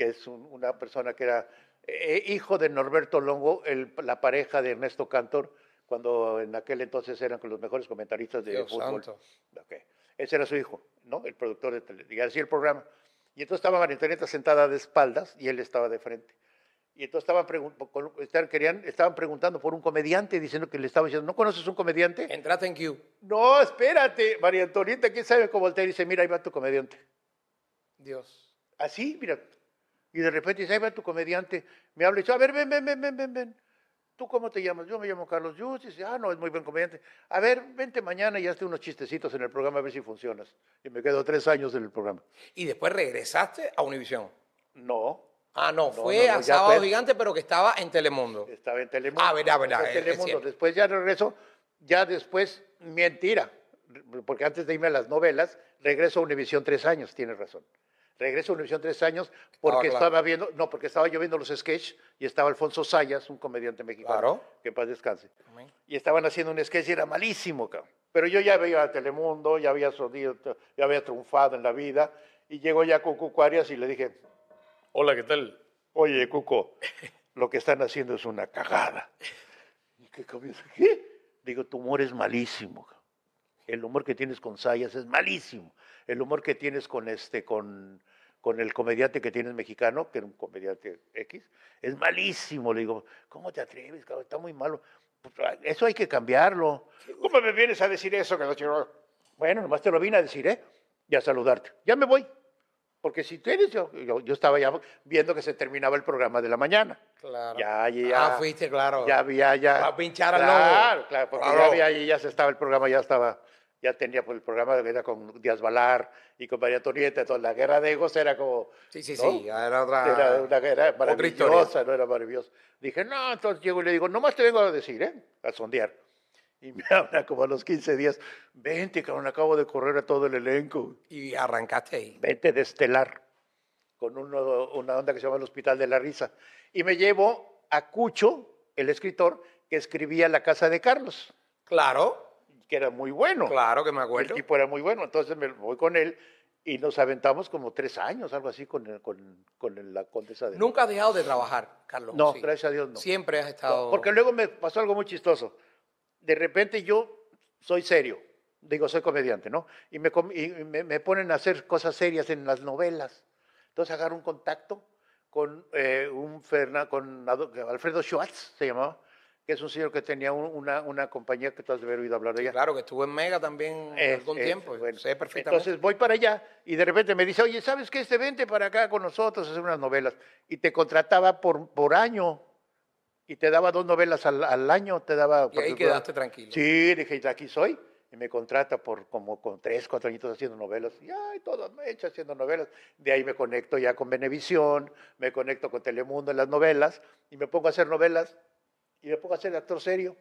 que es una persona que era eh, hijo de Norberto Longo, la pareja de Ernesto Cantor, cuando en aquel entonces eran los mejores comentaristas de Dios fútbol. Okay. Ese era su hijo, ¿no? El productor de Televisión. y así el programa. Y entonces estaba Antonieta sentada de espaldas y él estaba de frente. Y entonces estaban, querían, estaban preguntando por un comediante, diciendo que le estaba diciendo, ¿no conoces un comediante? Entrate en Q. No, espérate, María Antonieta, ¿quién sabe cómo voltea? Y dice, mira, ahí va tu comediante. Dios. Así, ¿Ah, mira, y de repente dice, ahí va tu comediante, me habla y dice, a ver, ven, ven, ven, ven, ven, ven. ¿Tú cómo te llamas? Yo me llamo Carlos Yus. Y dice, ah, no, es muy buen comediante. A ver, vente mañana y hazte unos chistecitos en el programa a ver si funcionas. Y me quedo tres años en el programa. ¿Y después
regresaste
a Univisión? No.
Ah, no, fue a Sábado Gigante,
pero que estaba en Telemundo. Estaba en Telemundo. Ah, verdad, verdad. En Telemundo. después ya regreso, ya después, mentira, porque antes de irme a las novelas, regreso a Univisión tres años, tienes razón. Regreso a Univisión tres años porque ah, estaba viendo, no, porque estaba yo viendo los sketches y estaba Alfonso Sayas, un comediante mexicano, que en paz descanse. Y estaban haciendo un sketch y era malísimo, cabrón. Pero yo ya veía a Telemundo, ya había sonido, ya había triunfado en la vida y llegó ya con Cuco Arias y le dije, hola, ¿qué tal? Oye, Cuco, lo que están haciendo es una cagada. ¿Y qué comienza? ¿Qué? Digo, tu humor es malísimo, cabrón el humor que tienes con Sayas es malísimo. El humor que tienes con este, con, con el comediante que tienes mexicano, que es un comediante X, es malísimo. Le digo, ¿cómo te atreves? Está muy malo. Pues, ah, eso hay que cambiarlo. ¿Cómo me vienes a decir eso, Bueno, nomás te lo vine a decir, ¿eh? Y a saludarte. Ya me voy. Porque si tienes, yo, yo, yo, estaba ya viendo que se terminaba el programa de la mañana.
Claro. Ya, ya. Ah, fuiste, claro. Ya
había, ya. a pinchar al claro, Claro, porque ya había, ya se estaba, el programa ya estaba ya tenía por pues, el programa que era con Díaz Balar y con María Torrieta, entonces la guerra de egos era como... Sí, sí, sí, era otra... Era una guerra maravillosa, no era maravillosa. Dije, no, entonces llego y le digo, nomás te vengo a decir, ¿eh? A sondear. Y me habla como a los 15 días, vente, cabrón, acabo de correr a todo el elenco. Y arrancaste ahí. Vente de estelar, con uno, una onda que se llama el Hospital de la Risa. Y me llevo a Cucho, el escritor, que escribía La Casa de Carlos. Claro que era muy bueno. Claro que me acuerdo. El equipo era muy bueno, entonces me voy con él y nos aventamos como tres años, algo así, con, con, con la condesa de... Nunca has dejado de trabajar, Carlos. No, gracias a Dios no. Siempre
has estado... porque
luego me pasó algo muy chistoso. De repente yo soy serio, digo, soy comediante, ¿no? Y me, y me, ponen a hacer cosas serias en las novelas. Entonces agarro un contacto con, eh, un con Alfredo Schwartz, se llamaba, que es un señor que tenía una, una, compañía que tú has de haber oído hablar de ella. Claro, que estuvo en Mega también eh, algún eh, tiempo,
sé perfectamente. Entonces
voy para allá y de repente me dice, oye, ¿sabes qué? Este vente para acá con nosotros a hacer unas novelas. Y te contrataba por, por año y te daba dos novelas al, al año, te daba... Y ahí quedaste tranquilo. Sí, dije, aquí soy. Y me contrata por como con tres, cuatro añitos haciendo novelas. Y ay, todo me echa haciendo novelas. De ahí me conecto ya con Benevisión, me conecto con Telemundo en las novelas y me pongo a hacer novelas y después pongo a actor serio.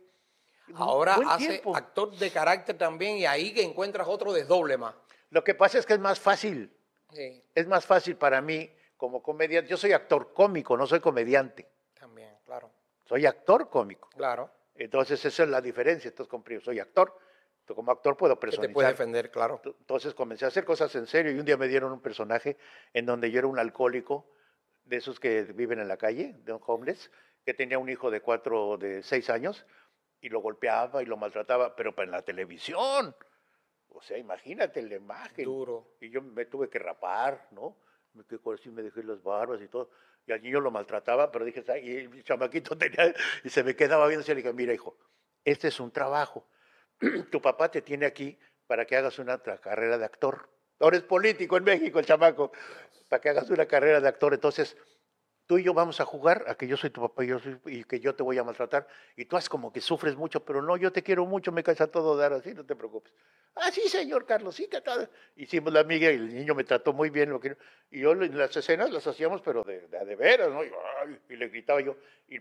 Ahora hace actor de carácter también y ahí que encuentras otro desdoble más. Lo que pasa es que es más fácil. Es más fácil para mí como comediante. Yo soy actor cómico, no soy comediante.
También, claro.
Soy actor cómico. Claro. Entonces esa es la diferencia. Entonces comprendo. soy actor. como actor puedo personalizar. Te puede defender, claro. Entonces comencé a hacer cosas en serio y un día me dieron un personaje en donde yo era un alcohólico de esos que viven en la calle, de un homeless que tenía un hijo de cuatro, de seis años, y lo golpeaba y lo maltrataba, pero en la televisión. O sea, imagínate la imagen. Duro. Y yo me tuve que rapar, ¿no? Me quedé así, me dejé las barbas y todo. Y al niño lo maltrataba, pero dije, y el chamaquito tenía, y se me quedaba viendo y le dije, mira, hijo, este es un trabajo. tu papá te tiene aquí para que hagas una carrera de actor. Ahora es político en México el chamaco, para que hagas una carrera de actor. Entonces, tú y yo vamos a jugar a que yo soy tu papá y que yo te voy a maltratar. Y tú haces como que sufres mucho, pero no, yo te quiero mucho, me caes a todo dar así, no te preocupes. Ah, sí, señor Carlos, sí, que tal. Hicimos la amiga y el niño me trató muy bien. Lo que, y yo en las escenas las hacíamos, pero de, de, veras, ¿no? Y, le gritaba yo.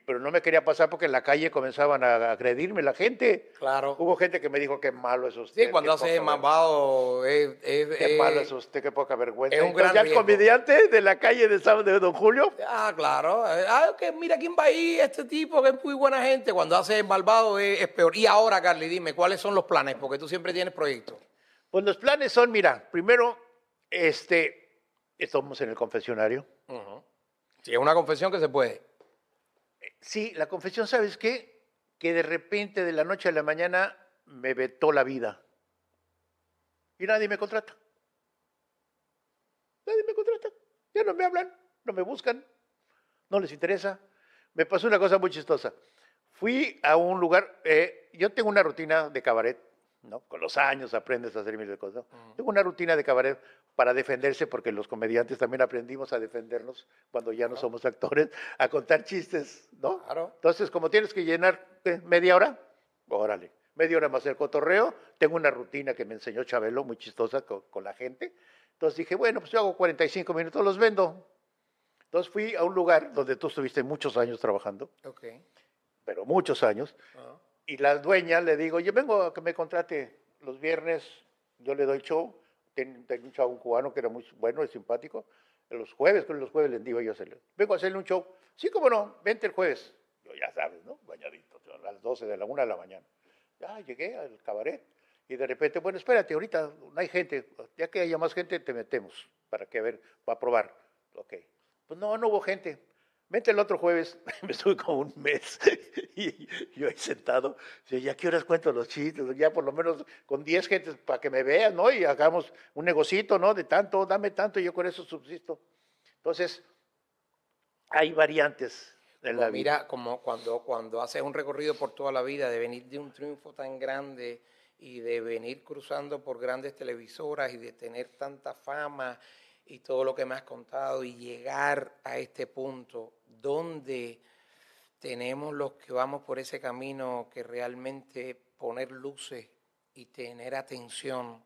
pero no me quería pasar porque en la calle comenzaban a agredirme la gente. Claro. Hubo gente que me dijo, qué malo es usted. Sí, cuando hace
mamado. es... qué malo es usted, qué poca vergüenza.
Es un gran comediante de la calle de San de Don Julio.
Ah, claro. que eh, ah, mira quién va ahí, este tipo que es muy buena gente. Cuando hace malvado es, peor. Y ahora, Carly, dime, ¿cuáles son los planes? Porque tú siempre tienes proyectos. Pues los planes son, mira, primero, este,
estamos en el confesionario. Sí, es una confesión que se puede. Eh, sí, la confesión, ¿sabes qué? Que de repente, de la noche a la mañana, me vetó la vida. Y nadie me contrata. Nadie me contrata. Ya no me hablan, no me buscan, no les interesa. Me pasó una cosa muy chistosa. Fui a un lugar, eh, yo tengo una rutina de cabaret, ¿no? Con los años aprendes a hacer mil cosas. ¿no? Tengo una rutina de cabaret para defenderse, porque los comediantes también aprendimos a defendernos cuando ya no somos actores, a contar chistes, ¿no? Entonces, como tienes que llenar media hora, órale, media hora más el cotorreo, tengo una rutina que me enseñó Chabelo, muy chistosa con, con la gente. Entonces dije, bueno, pues yo hago 45 minutos, los vendo, entonces fui a un lugar donde tú estuviste muchos años trabajando, okay. pero muchos años, y la dueña le digo, yo vengo a que me contrate los viernes, yo le doy show, Tengo un chavo cubano que era muy bueno y simpático, los jueves, con los jueves les digo yo hacerle, vengo a hacerle un show, sí, cómo no, vente el jueves, yo ya sabes, ¿no? Bañadito, a las 12 de la 1 de la mañana. Ya llegué al cabaret y de repente, bueno, espérate, ahorita no hay gente, ya que haya más gente te metemos para que a ver, para probar, ok pues no, no hubo gente. Vente el otro jueves, me estuve como un mes y yo ahí sentado, ya qué horas cuento los chistes, ya por lo menos con 10 gentes para que me vean, ¿no? Y hagamos un negocito, ¿no? De tanto, dame tanto, y yo con eso subsisto. Entonces, hay variantes en la pues vida.
Mira, como cuando, cuando haces un recorrido por toda la vida, de venir de un triunfo tan grande y de venir cruzando por grandes televisoras y de tener tanta fama y todo lo que me has contado y llegar a este punto donde tenemos los que vamos por ese camino que realmente poner luces y tener atención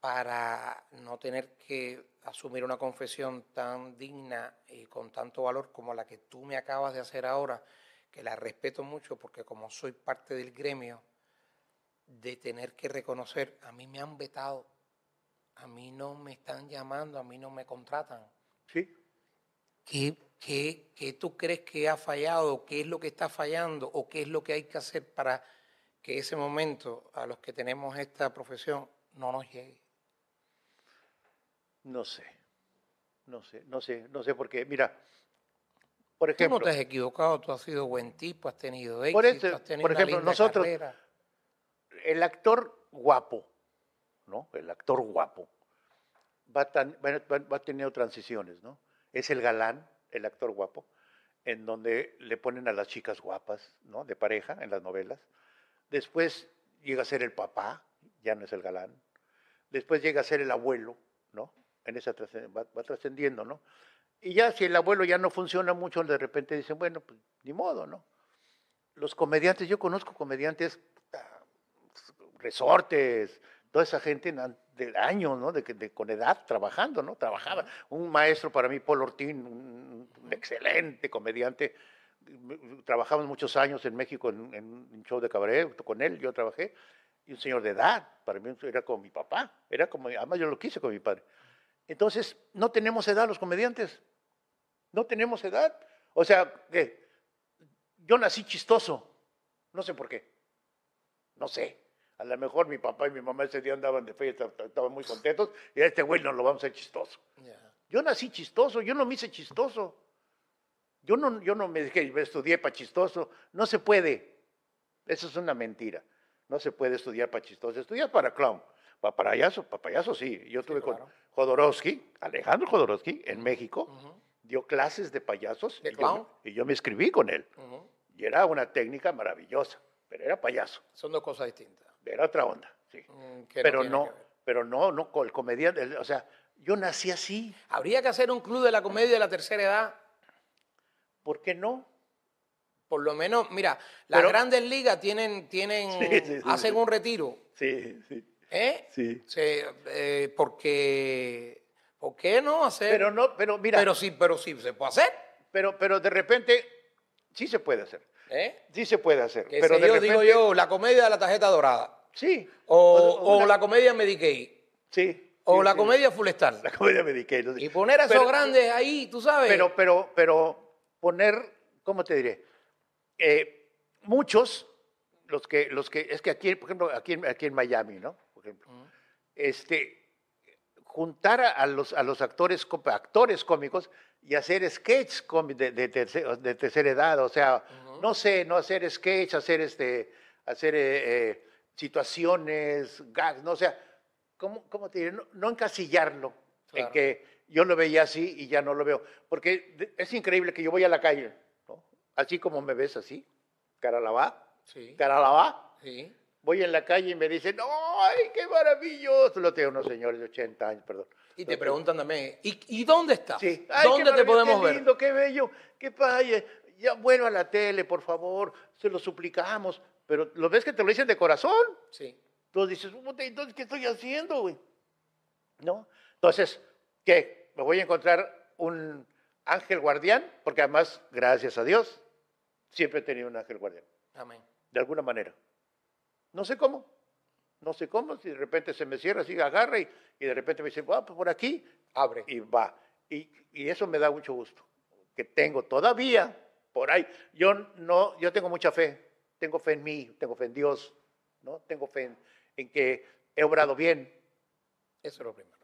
para no tener que asumir una confesión tan digna y con tanto valor como la que tú me acabas de hacer ahora, que la respeto mucho porque como soy parte del gremio, de tener que reconocer, a mí me han vetado a mí no me están llamando, a mí no me contratan. Sí. ¿Qué, tú crees que ha fallado? ¿Qué es lo que está fallando? ¿O qué es lo que hay que hacer para que ese momento a los que tenemos esta profesión no nos llegue?
No sé, no sé, no sé, no sé por qué. Mira, por ejemplo. Tú no te has equivocado, tú has sido buen tipo, has tenido éxito, por has tenido Por ejemplo, nosotros. El actor guapo el actor guapo. Va, va, teniendo transiciones, ¿no? Es el galán, el actor guapo, en donde le ponen a las chicas guapas, ¿no? De pareja en las novelas. Después llega a ser el papá, ya no es el galán. Después llega a ser el abuelo, ¿no? En esa va, trascendiendo, ¿no? Y ya si el abuelo ya no funciona mucho, de repente dicen, bueno, pues ni modo, ¿no? Los comediantes, yo conozco comediantes, ah, resortes, toda esa gente de años, ¿no? De, con edad trabajando, ¿no? Trabajaba. Un maestro para mí, Paul Ortín, un, excelente comediante. Trabajamos muchos años en México en, un show de cabaret con él, yo trabajé. Y un señor de edad, para mí era como mi papá, era como, además yo lo quise con mi padre. Entonces, no tenemos edad los comediantes, no tenemos edad. O sea, que yo nací chistoso, no sé por qué, no sé, a lo mejor mi papá y mi mamá ese día andaban de fiesta, estaban muy contentos, y a este güey no lo vamos a hacer chistoso. Yo nací chistoso, yo no me hice chistoso. Yo no, yo no me dije, estudié para chistoso. No se puede. Eso es una mentira. No se puede estudiar para chistoso. Estudias para clown. Para payaso, para payaso sí. Yo estuve con Jodorowsky, Alejandro Jodorowsky, en México. Dio clases de payasos. ¿De y, clown? Yo, y yo me escribí con él. Y era una técnica maravillosa, pero era payaso.
Son dos cosas distintas
era otra onda,
mm, pero no,
pero no, no, el comediante, o sea, yo nací así. ¿Habría que hacer un club de la comedia de la tercera edad? ¿Por qué no?
Por lo menos, mira, las grandes ligas tienen, tienen, hacen un retiro. Sí, sí. ¿Eh? Sí. Eh, porque, ¿por qué
no hacer? Pero no, pero mira. Pero sí, pero sí se puede hacer. Pero, pero de repente, sí se puede hacer. ¿Eh? Sí se puede hacer. pero de digo
yo, la comedia de la tarjeta dorada. Sí.
O, la comedia Medicaid. Sí. O la comedia Fulestal. La comedia Medicaid. y poner a esos ahí, tú sabes. Pero, pero, pero poner, ¿cómo te diré? Eh, muchos, los que, los que, es que aquí, por ejemplo, aquí, aquí en Miami, ¿no? Por ejemplo, este, juntar a los, a los actores, actores cómicos y hacer sketches de, tercera edad, o sea, no sé, no hacer sketch, hacer este, hacer eh, eh, situaciones, gags, ¿no? O sea, ¿cómo, cómo te diré? No, encasillarlo en que yo lo veía así y ya no lo veo. Porque es increíble que yo voy a la calle, Así como me ves así, cara sí. la sí. voy en la calle y me dicen, ¡ay, qué maravilloso! Lo tengo unos señores de 80 años, perdón. Y te preguntan también, ¿y, ¿y dónde está? ¿Dónde te podemos ver? Qué lindo, qué bello, qué paye. Ya vuelva a la tele, por favor, se lo suplicamos. Pero lo ves que te lo dicen de corazón. Sí. Entonces dices, entonces, ¿qué estoy haciendo, güey? ¿No? Entonces, ¿qué? ¿Me voy a encontrar un ángel guardián? Porque además, gracias a Dios, siempre he tenido un ángel guardián. Amén. De alguna manera. No sé cómo. No sé cómo. Si de repente se me cierra, sigue, agarra y, de repente me dice, va, pues por aquí. Abre. Y va. y eso me da mucho gusto. Que tengo todavía por ahí. Yo no, yo tengo mucha fe tengo fe en mí, tengo fe en Dios, ¿no? Tengo fe en, que he obrado bien. Eso es lo primero.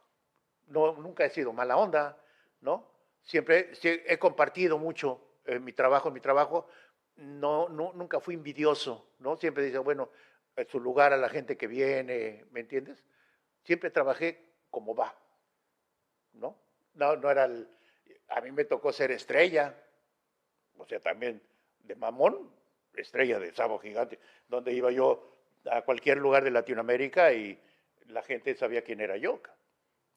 No, nunca he sido mala onda, ¿no? Siempre he compartido mucho en eh, mi trabajo, en mi trabajo. No, nunca fui envidioso, ¿no? Siempre dice, bueno, en su lugar a la gente que viene, ¿me entiendes? Siempre trabajé como va, ¿no? No, no era el, a mí me tocó ser estrella, o sea, también de mamón, estrella de Sabo Gigante, donde iba yo a cualquier lugar de Latinoamérica y la gente sabía quién era yo.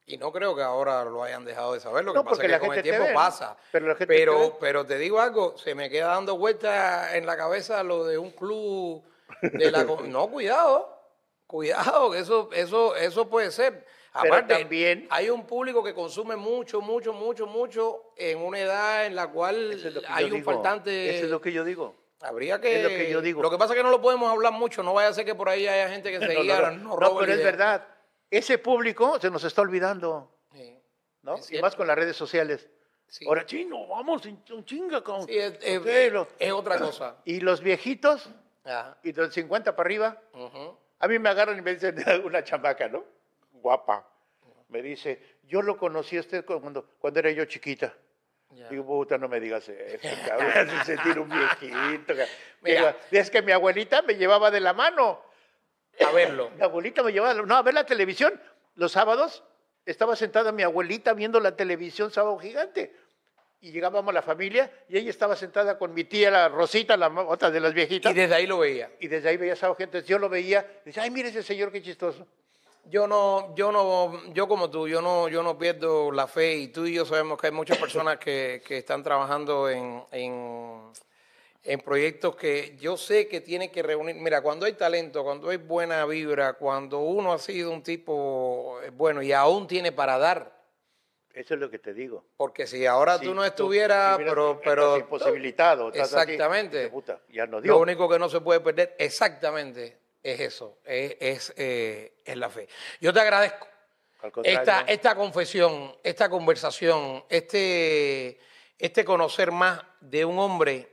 Y no creo que ahora lo hayan dejado de saber, lo que pasa es que con el tiempo pasa. Pero, la gente pero,
te pero te digo algo, se me queda dando vueltas en la cabeza lo de un club de la... no, cuidado, cuidado, que eso, eso, eso puede ser. Aparte, también, hay un público que consume mucho, mucho, mucho, mucho en una edad en la cual hay un digo, Eso es lo que yo digo. Habría que. lo que yo digo. Lo que pasa es que no lo podemos hablar mucho. No vaya a ser que por ahí haya gente que se no, no, pero es
verdad. Ese público se nos está olvidando. ¿No? y más con las redes sociales. Sí. Ahora, chino, vamos, chinga con. Sí, es, otra cosa. Y los viejitos, y de los 50 para arriba, a mí me agarran y me dicen una chamaca, ¿no? Guapa. Me dice, yo lo conocí a usted cuando, cuando era yo chiquita. Digo, puta, no me digas eso, cabrón, sentir un viejito. es que mi abuelita me llevaba de la mano. A verlo. Mi abuelita me llevaba, no, a ver la televisión. Los sábados estaba sentada mi abuelita viendo la televisión Sábado Gigante. Y llegábamos a la familia y ella estaba sentada con mi tía, la Rosita, la otra de las viejitas. Y desde ahí lo veía. Y desde ahí veía Sábado Gigante. Yo lo veía, y decía, ay, mire ese
señor, qué chistoso. Yo no, yo no, yo como tú, yo no, yo no pierdo la fe y tú y yo sabemos que hay muchas personas que, están trabajando en, en, proyectos que yo sé que tienen que reunir. Mira, cuando hay talento, cuando hay buena vibra, cuando uno ha sido un tipo eh, bueno y aún tiene para dar. Eso es lo que te digo. Porque si ahora tú no estuvieras, pero, pero imposibilitado. exactamente. ya Lo único que no se puede perder, exactamente es eso, es, eh, es, la fe. Yo te agradezco esta, esta confesión, esta conversación, este, este conocer más de un hombre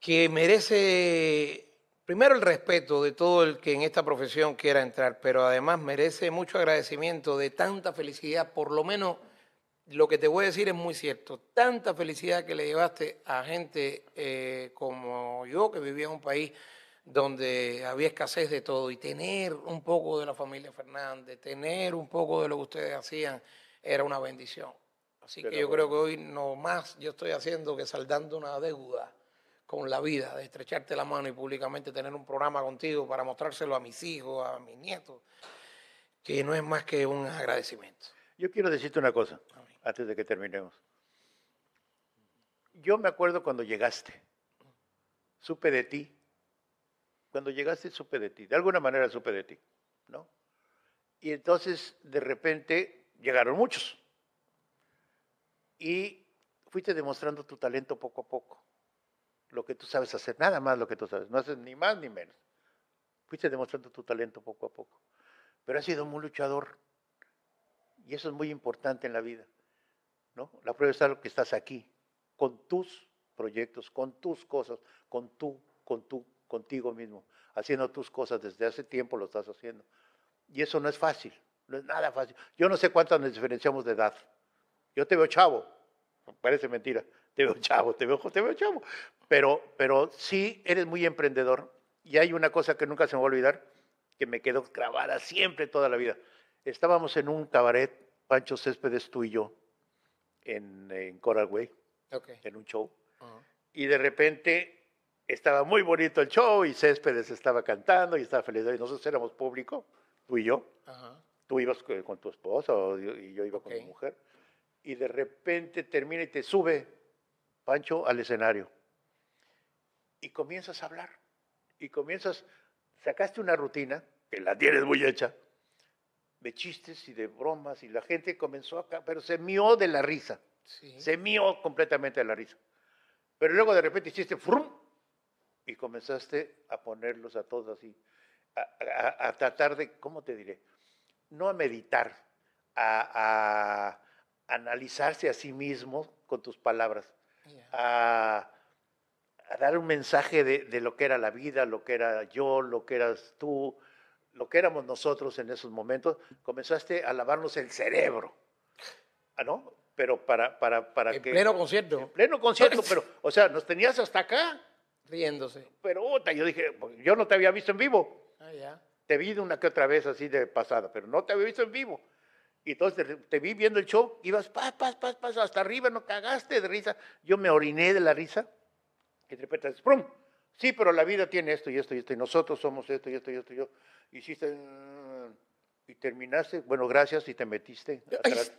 que merece primero el respeto de todo el que en esta profesión quiera entrar, pero además merece mucho agradecimiento de tanta felicidad, por lo menos lo que te voy a decir es muy cierto, tanta felicidad que le llevaste a gente eh, como yo que vivía en un país donde había escasez de todo y tener un poco de la familia Fernández, tener un poco de lo que ustedes hacían, era una bendición. Así que yo creo que hoy no más yo estoy haciendo que saldando una deuda con la vida, de estrecharte la mano y públicamente tener un programa contigo para mostrárselo a mis hijos, a mis nietos,
que no es más que un agradecimiento. Yo quiero decirte una cosa, antes de que terminemos. Yo me acuerdo cuando llegaste, supe de ti cuando llegaste supe de ti, de alguna manera supe de ti, ¿no? Y entonces de repente llegaron muchos. Y fuiste demostrando tu talento poco a poco. Lo que tú sabes hacer, nada más lo que tú sabes, no haces ni más ni menos. Fuiste demostrando tu talento poco a poco. Pero has sido muy luchador. Y eso es muy importante en la vida. ¿no? La prueba está lo que estás aquí, con tus proyectos, con tus cosas, con tú, con tú, contigo mismo, haciendo tus cosas desde hace tiempo lo estás haciendo. Y eso no es fácil, no es nada fácil. Yo no sé cuántas nos diferenciamos de edad. Yo te veo chavo, parece mentira, te veo chavo, te veo, te veo chavo, pero, pero sí eres muy emprendedor. Y hay una cosa que nunca se me va a olvidar, que me quedó grabada siempre toda la vida. Estábamos en un cabaret, Pancho Céspedes, tú y yo, en, Coral Way, en un show. Y de repente estaba muy bonito el show y Céspedes estaba cantando y estaba feliz. Y nosotros éramos público, tú y yo. Tú ibas con tu esposa y yo iba con mi mujer. Y de repente termina y te sube Pancho al escenario. Y comienzas a hablar. Y comienzas, sacaste una rutina, que la tienes muy hecha, de chistes y de bromas. Y la gente comenzó a pero se mió de la risa. Se mió completamente de la risa. Pero luego de repente hiciste frum y comenzaste a ponerlos a todos así, a, tratar de, ¿cómo te diré? No a meditar, a, analizarse a sí mismo con tus palabras, a, dar un mensaje de, lo que era la vida, lo que era yo, lo que eras tú, lo que éramos nosotros en esos momentos. Comenzaste a lavarnos el cerebro, ¿ah, ¿no? Pero para, para, que... En pleno concierto. En pleno concierto, pero, o sea, nos tenías hasta acá. Riéndose. Pero puta, yo dije, pues, yo no te había visto en vivo. Ah, te vi de una que otra vez así de pasada, pero no te había visto en vivo. Y entonces te, vi viendo el show, ibas pas, pas, pas, pas, hasta arriba, no cagaste de risa. Yo me oriné de la risa. Y de repente, ¡prum! Sí, pero la vida tiene esto y esto y esto, y nosotros somos esto y esto y esto y yo. Hiciste y terminaste, bueno, gracias y te metiste atrás.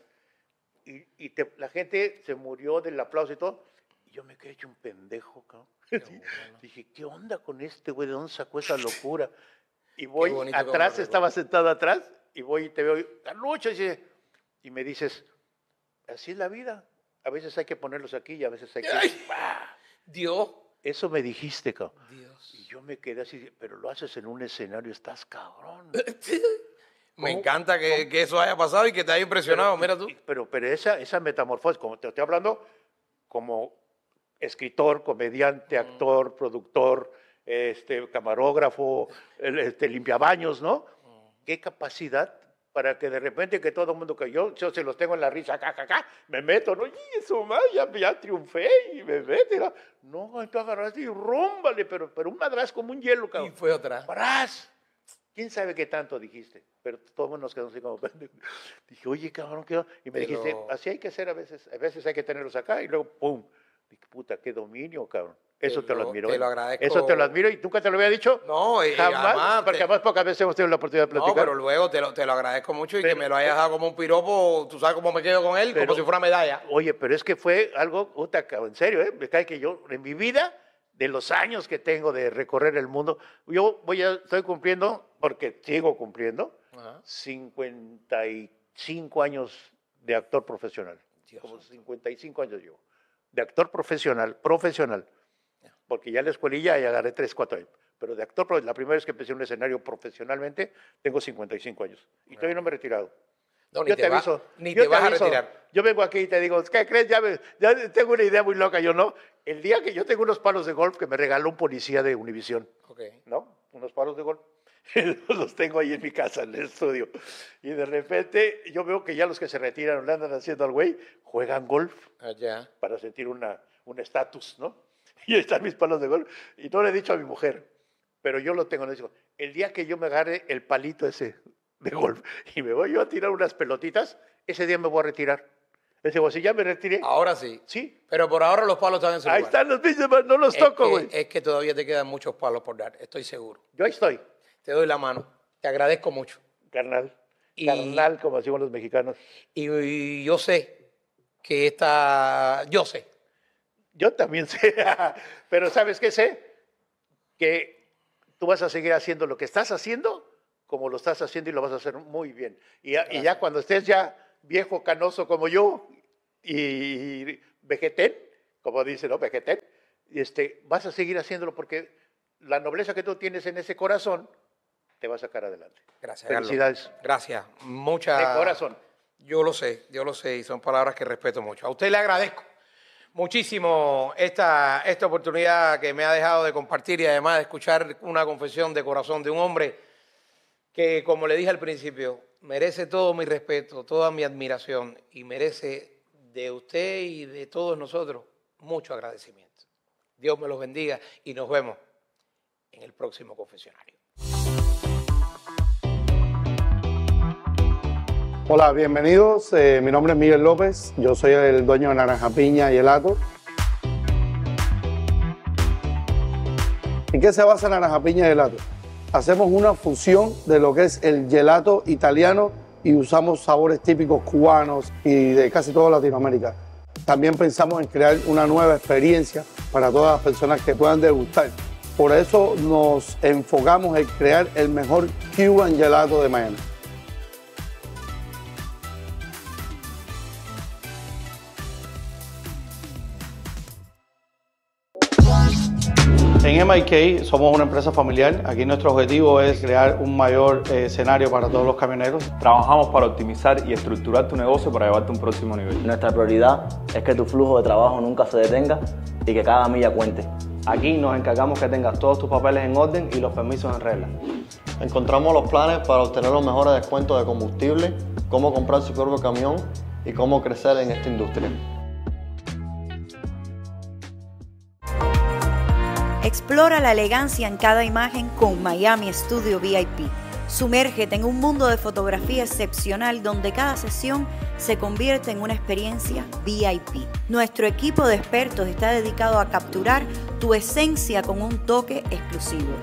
Y, la gente se murió del aplauso y todo yo me quedé hecho un pendejo, cabrón. Dije, ¿qué onda con este güey? ¿De dónde sacó esa locura? Y voy atrás, estaba sentado atrás, y voy y te veo, lucha y me dices, así es la vida. A veces hay que ponerlos aquí y a veces hay que... Dios. Eso me dijiste, cabrón. Y yo me quedé así, pero lo haces en un escenario, estás cabrón. me encanta que, eso haya pasado y que te haya impresionado, mira tú. Pero, pero esa, esa metamorfosis, como te estoy hablando, como escritor, comediante, actor, productor, este, camarógrafo, este, limpiabaños, ¿no? Qué capacidad para que de repente que todo el mundo que yo, yo se los tengo en la risa, acá, acá, acá me meto, ¿no? Y eso, más ya, ya, triunfé y me mete, no, tú agarraste y rómbale, pero, pero un madraz como un hielo, cabrón. Y fue otra. ¡Parás! ¿Quién sabe qué tanto dijiste? Pero todos nos quedamos así como Dije, oye, cabrón, ¿qué? Y me dijiste, así hay que hacer a veces, a veces hay que tenerlos acá y luego, ¡pum! puta, qué dominio, cabrón. Eso te, lo, admiro. Te ¿eh? lo agradezco. Eso te lo admiro y nunca te lo había dicho. No, jamás. porque pocas veces hemos tenido la oportunidad de platicar. No, pero
luego te lo, agradezco mucho y que me lo hayas dado como un piropo. Tú sabes cómo me quedo con él, como si fuera una medalla.
Oye, pero es que fue algo, puta, en serio, ¿eh? Me cae que yo, en mi vida, de los años que tengo de recorrer el mundo, yo voy a, estoy cumpliendo, porque sigo cumpliendo, 55 años de actor profesional. Dios como 55 años llevo de actor profesional, profesional, porque ya la escuelilla ya agarré 3, 4 años, pero de actor, la primera vez que empecé un escenario profesionalmente, tengo 55 años y todavía no me he retirado. yo ni te, aviso. Ni yo te, vas a retirar. Yo vengo aquí y te digo, ¿qué crees? Ya, tengo una idea muy loca. Yo no. El día que yo tengo unos palos de golf que me regaló un policía de Univisión. Okay. ¿No? Unos palos de golf. los tengo ahí en mi casa, en el estudio. Y de repente yo veo que ya los que se retiran, le andan haciendo al güey, juegan golf. Allá. Para sentir una, un estatus, ¿no? Y están mis palos de golf. Y no le he dicho a mi mujer, pero yo lo tengo. Le digo, el día que yo me agarre el palito ese de golf y me voy yo a tirar unas pelotitas, ese día me voy a retirar. Le digo, si ya me retiré. Ahora sí. Sí.
Pero por ahora los palos están en su Ahí están
los mismos, no los toco,
güey. Es que todavía te quedan muchos palos por dar, estoy seguro. Yo ahí estoy te doy la mano. Te agradezco mucho. Carnal. carnal, como decimos los mexicanos. Y, yo sé
que esta. Yo sé. Yo también sé. Pero ¿sabes qué sé? Que tú vas a seguir haciendo lo que estás haciendo como lo estás haciendo y lo vas a hacer muy bien. Y, ya cuando estés ya viejo, canoso como yo y vegetén, como dicen, ¿no? Vegetén, este, vas a seguir haciéndolo porque la nobleza que tú tienes en ese corazón te va a sacar adelante. Gracias. Felicidades.
Gracias. Muchas. De corazón. Yo lo sé, yo lo sé, y son palabras que respeto mucho. A usted le agradezco muchísimo esta, esta oportunidad que me ha dejado de compartir y además de escuchar una confesión de corazón de un hombre que, como le dije al principio, merece todo mi respeto, toda mi admiración y merece de usted y de todos nosotros mucho agradecimiento. Dios me los bendiga y nos vemos en el próximo confesionario.
Hola, bienvenidos. Eh, mi nombre es Miguel López. Yo soy el dueño de Naranja Piña y Helado. ¿En qué se basa Naranja Piña y Hacemos una fusión de lo que es el gelato italiano y usamos sabores típicos cubanos y de casi toda Latinoamérica. También pensamos en crear una nueva experiencia para todas las personas que puedan degustar. Por eso nos enfocamos en crear el mejor Cuban gelato de Miami. En MIK somos una empresa familiar. Aquí nuestro objetivo es crear un mayor eh, escenario para todos los camioneros. Trabajamos para optimizar y estructurar tu negocio para llevarte a un próximo nivel. Nuestra prioridad es que tu flujo de trabajo nunca se detenga y que cada milla cuente. Aquí nos encargamos que tengas todos tus papeles en orden y los permisos en regla. Encontramos los planes para obtener los mejores descuentos de combustible, cómo comprar su propio camión y cómo crecer en esta industria. Explora la elegancia en cada imagen con Miami Studio VIP. Sumérgete en un mundo de fotografía excepcional donde cada sesión se convierte en una experiencia VIP. Nuestro equipo de expertos está dedicado a capturar tu esencia con un toque exclusivo.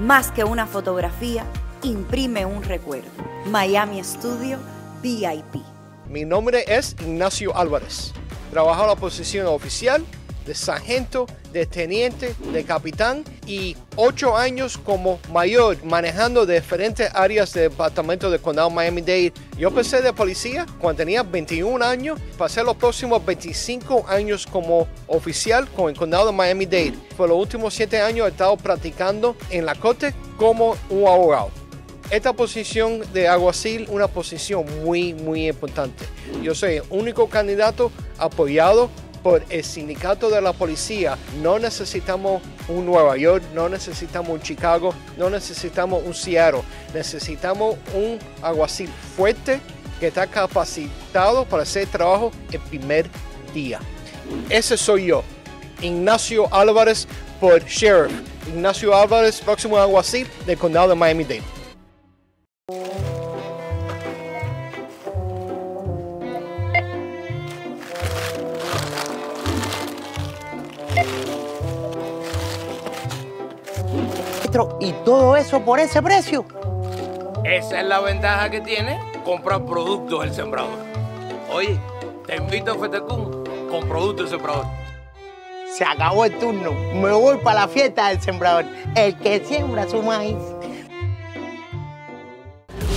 Más que una fotografía, imprime un recuerdo. Miami Studio VIP. Mi nombre es Ignacio Álvarez. Trabajo en la posición oficial de sargento, de teniente, de capitán y ocho años como mayor manejando diferentes áreas del departamento de condado Miami-Dade. Yo empecé de policía cuando tenía 21 años, pasé los próximos 25 años como oficial con el condado de Miami-Dade. Por los últimos siete años he estado practicando en la corte como un abogado esta posición de aguacil una posición muy, muy importante. Yo soy el único candidato apoyado por el sindicato de la policía, no necesitamos un Nueva York, no necesitamos un Chicago, no necesitamos un Seattle, necesitamos un aguacil fuerte que está capacitado para hacer trabajo el primer día. Ese soy yo, Ignacio Álvarez por Sheriff. Ignacio Álvarez, próximo aguacil del condado de Miami-Dade.
y todo eso por ese precio.
Esa es la ventaja que tiene comprar productos del sembrador. Oye, te invito a Fetecum con productos del sembrador.
Se acabó el turno. Me voy para la fiesta del sembrador. El que siembra su maíz.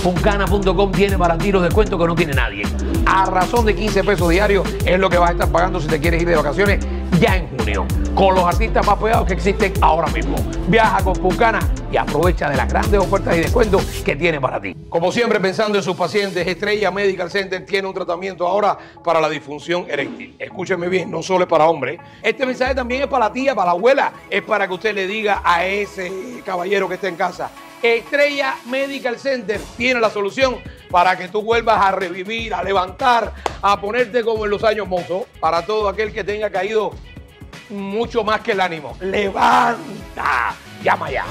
Puncana.com tiene para ti los descuentos que no tiene nadie. A razón de 15 pesos diarios es lo que vas a estar pagando si te quieres ir de vacaciones ya en junio, con los artistas más pegados que existen
ahora mismo. Viaja con Pucana y aprovecha de las grandes ofertas y descuentos que tiene para ti. Como siempre, pensando en sus pacientes, Estrella Medical Center tiene un tratamiento ahora para la disfunción eréctil. Escúcheme bien, no solo es para hombres. Este mensaje también es para la tía, para la abuela. Es para que usted le diga a ese caballero que está en casa. Estrella Medical Center tiene la solución para que tú vuelvas a revivir, a levantar, a ponerte como en los
años mozos, para todo aquel que tenga caído mucho más que el ánimo. Levanta,
llama ya.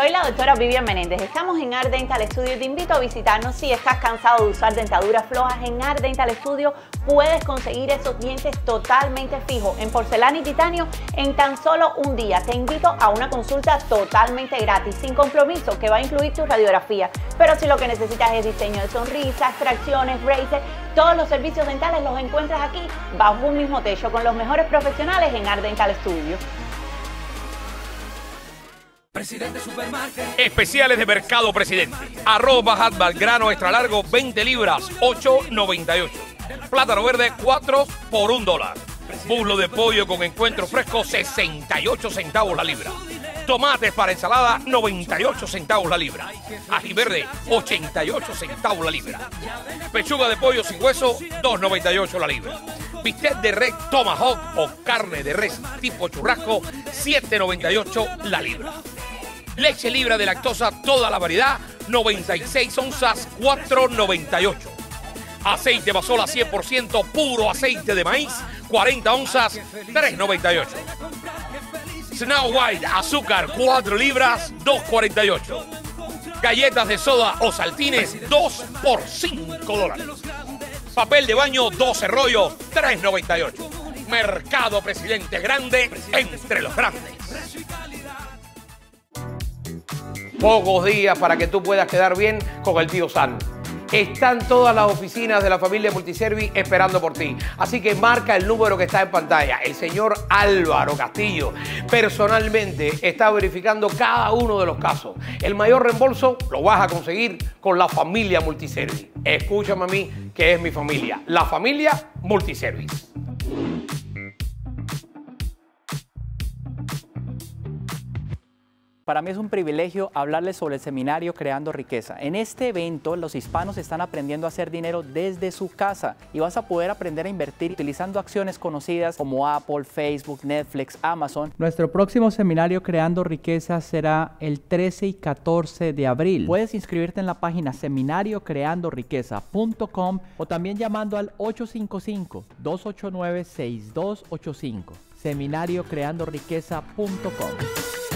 soy la doctora Vivian Menéndez. Estamos en Art Dental Studio y te invito a visitarnos si estás cansado de usar dentaduras flojas. En Art Dental Studio puedes conseguir esos dientes totalmente fijos en porcelana y titanio en tan solo un día. Te invito a una consulta totalmente gratis, sin compromiso, que va a incluir tu radiografía. Pero si lo que necesitas es diseño de sonrisas, tracciones, braces, todos los servicios dentales los encuentras aquí bajo un mismo techo con los mejores profesionales en Art Dental Studio.
Presidente Supermarket. Especiales de mercado, presidente. Arroba Bajat grano extra largo, 20 libras, 8.98. Plátano verde, 4 por 1 dólar. Bulo de pollo con encuentro fresco, 68 centavos la libra. Tomates para ensalada, 98 centavos la libra. Ají verde, 88 centavos la libra. Pechuga de pollo sin hueso, 2.98 la libra. Bistec de red tomahawk o carne de res tipo churrasco, 7.98 la libra. Leche libra de lactosa, toda la variedad, 96 onzas, 4,98. Aceite basola 100% puro aceite de maíz, 40 onzas, 3,98. Snow White, azúcar 4 libras, 2,48. Galletas de soda o saltines, 2 por 5 dólares. Papel de baño, 12 rollos, 3,98. Mercado Presidente Grande, entre los grandes
pocos días para que tú puedas quedar bien con el tío San. Están todas las oficinas de la familia Multiservi esperando por ti. Así que marca el número que está en pantalla. El señor Álvaro Castillo personalmente está verificando cada uno de los casos. El mayor reembolso lo vas a conseguir con la familia Multiservi.
Escúchame a mí, que es mi familia. La familia Multiservi.
Para mí es un privilegio hablarles sobre el seminario Creando Riqueza. En este evento los hispanos están aprendiendo a hacer dinero desde su casa y vas a poder aprender a invertir utilizando acciones conocidas
como Apple, Facebook, Netflix, Amazon.
Nuestro próximo seminario Creando Riqueza será el 13 y 14 de abril. Puedes inscribirte en la página seminariocreandoriqueza.com o también llamando al 855-289-6285.
Seminariocreandoriqueza.com.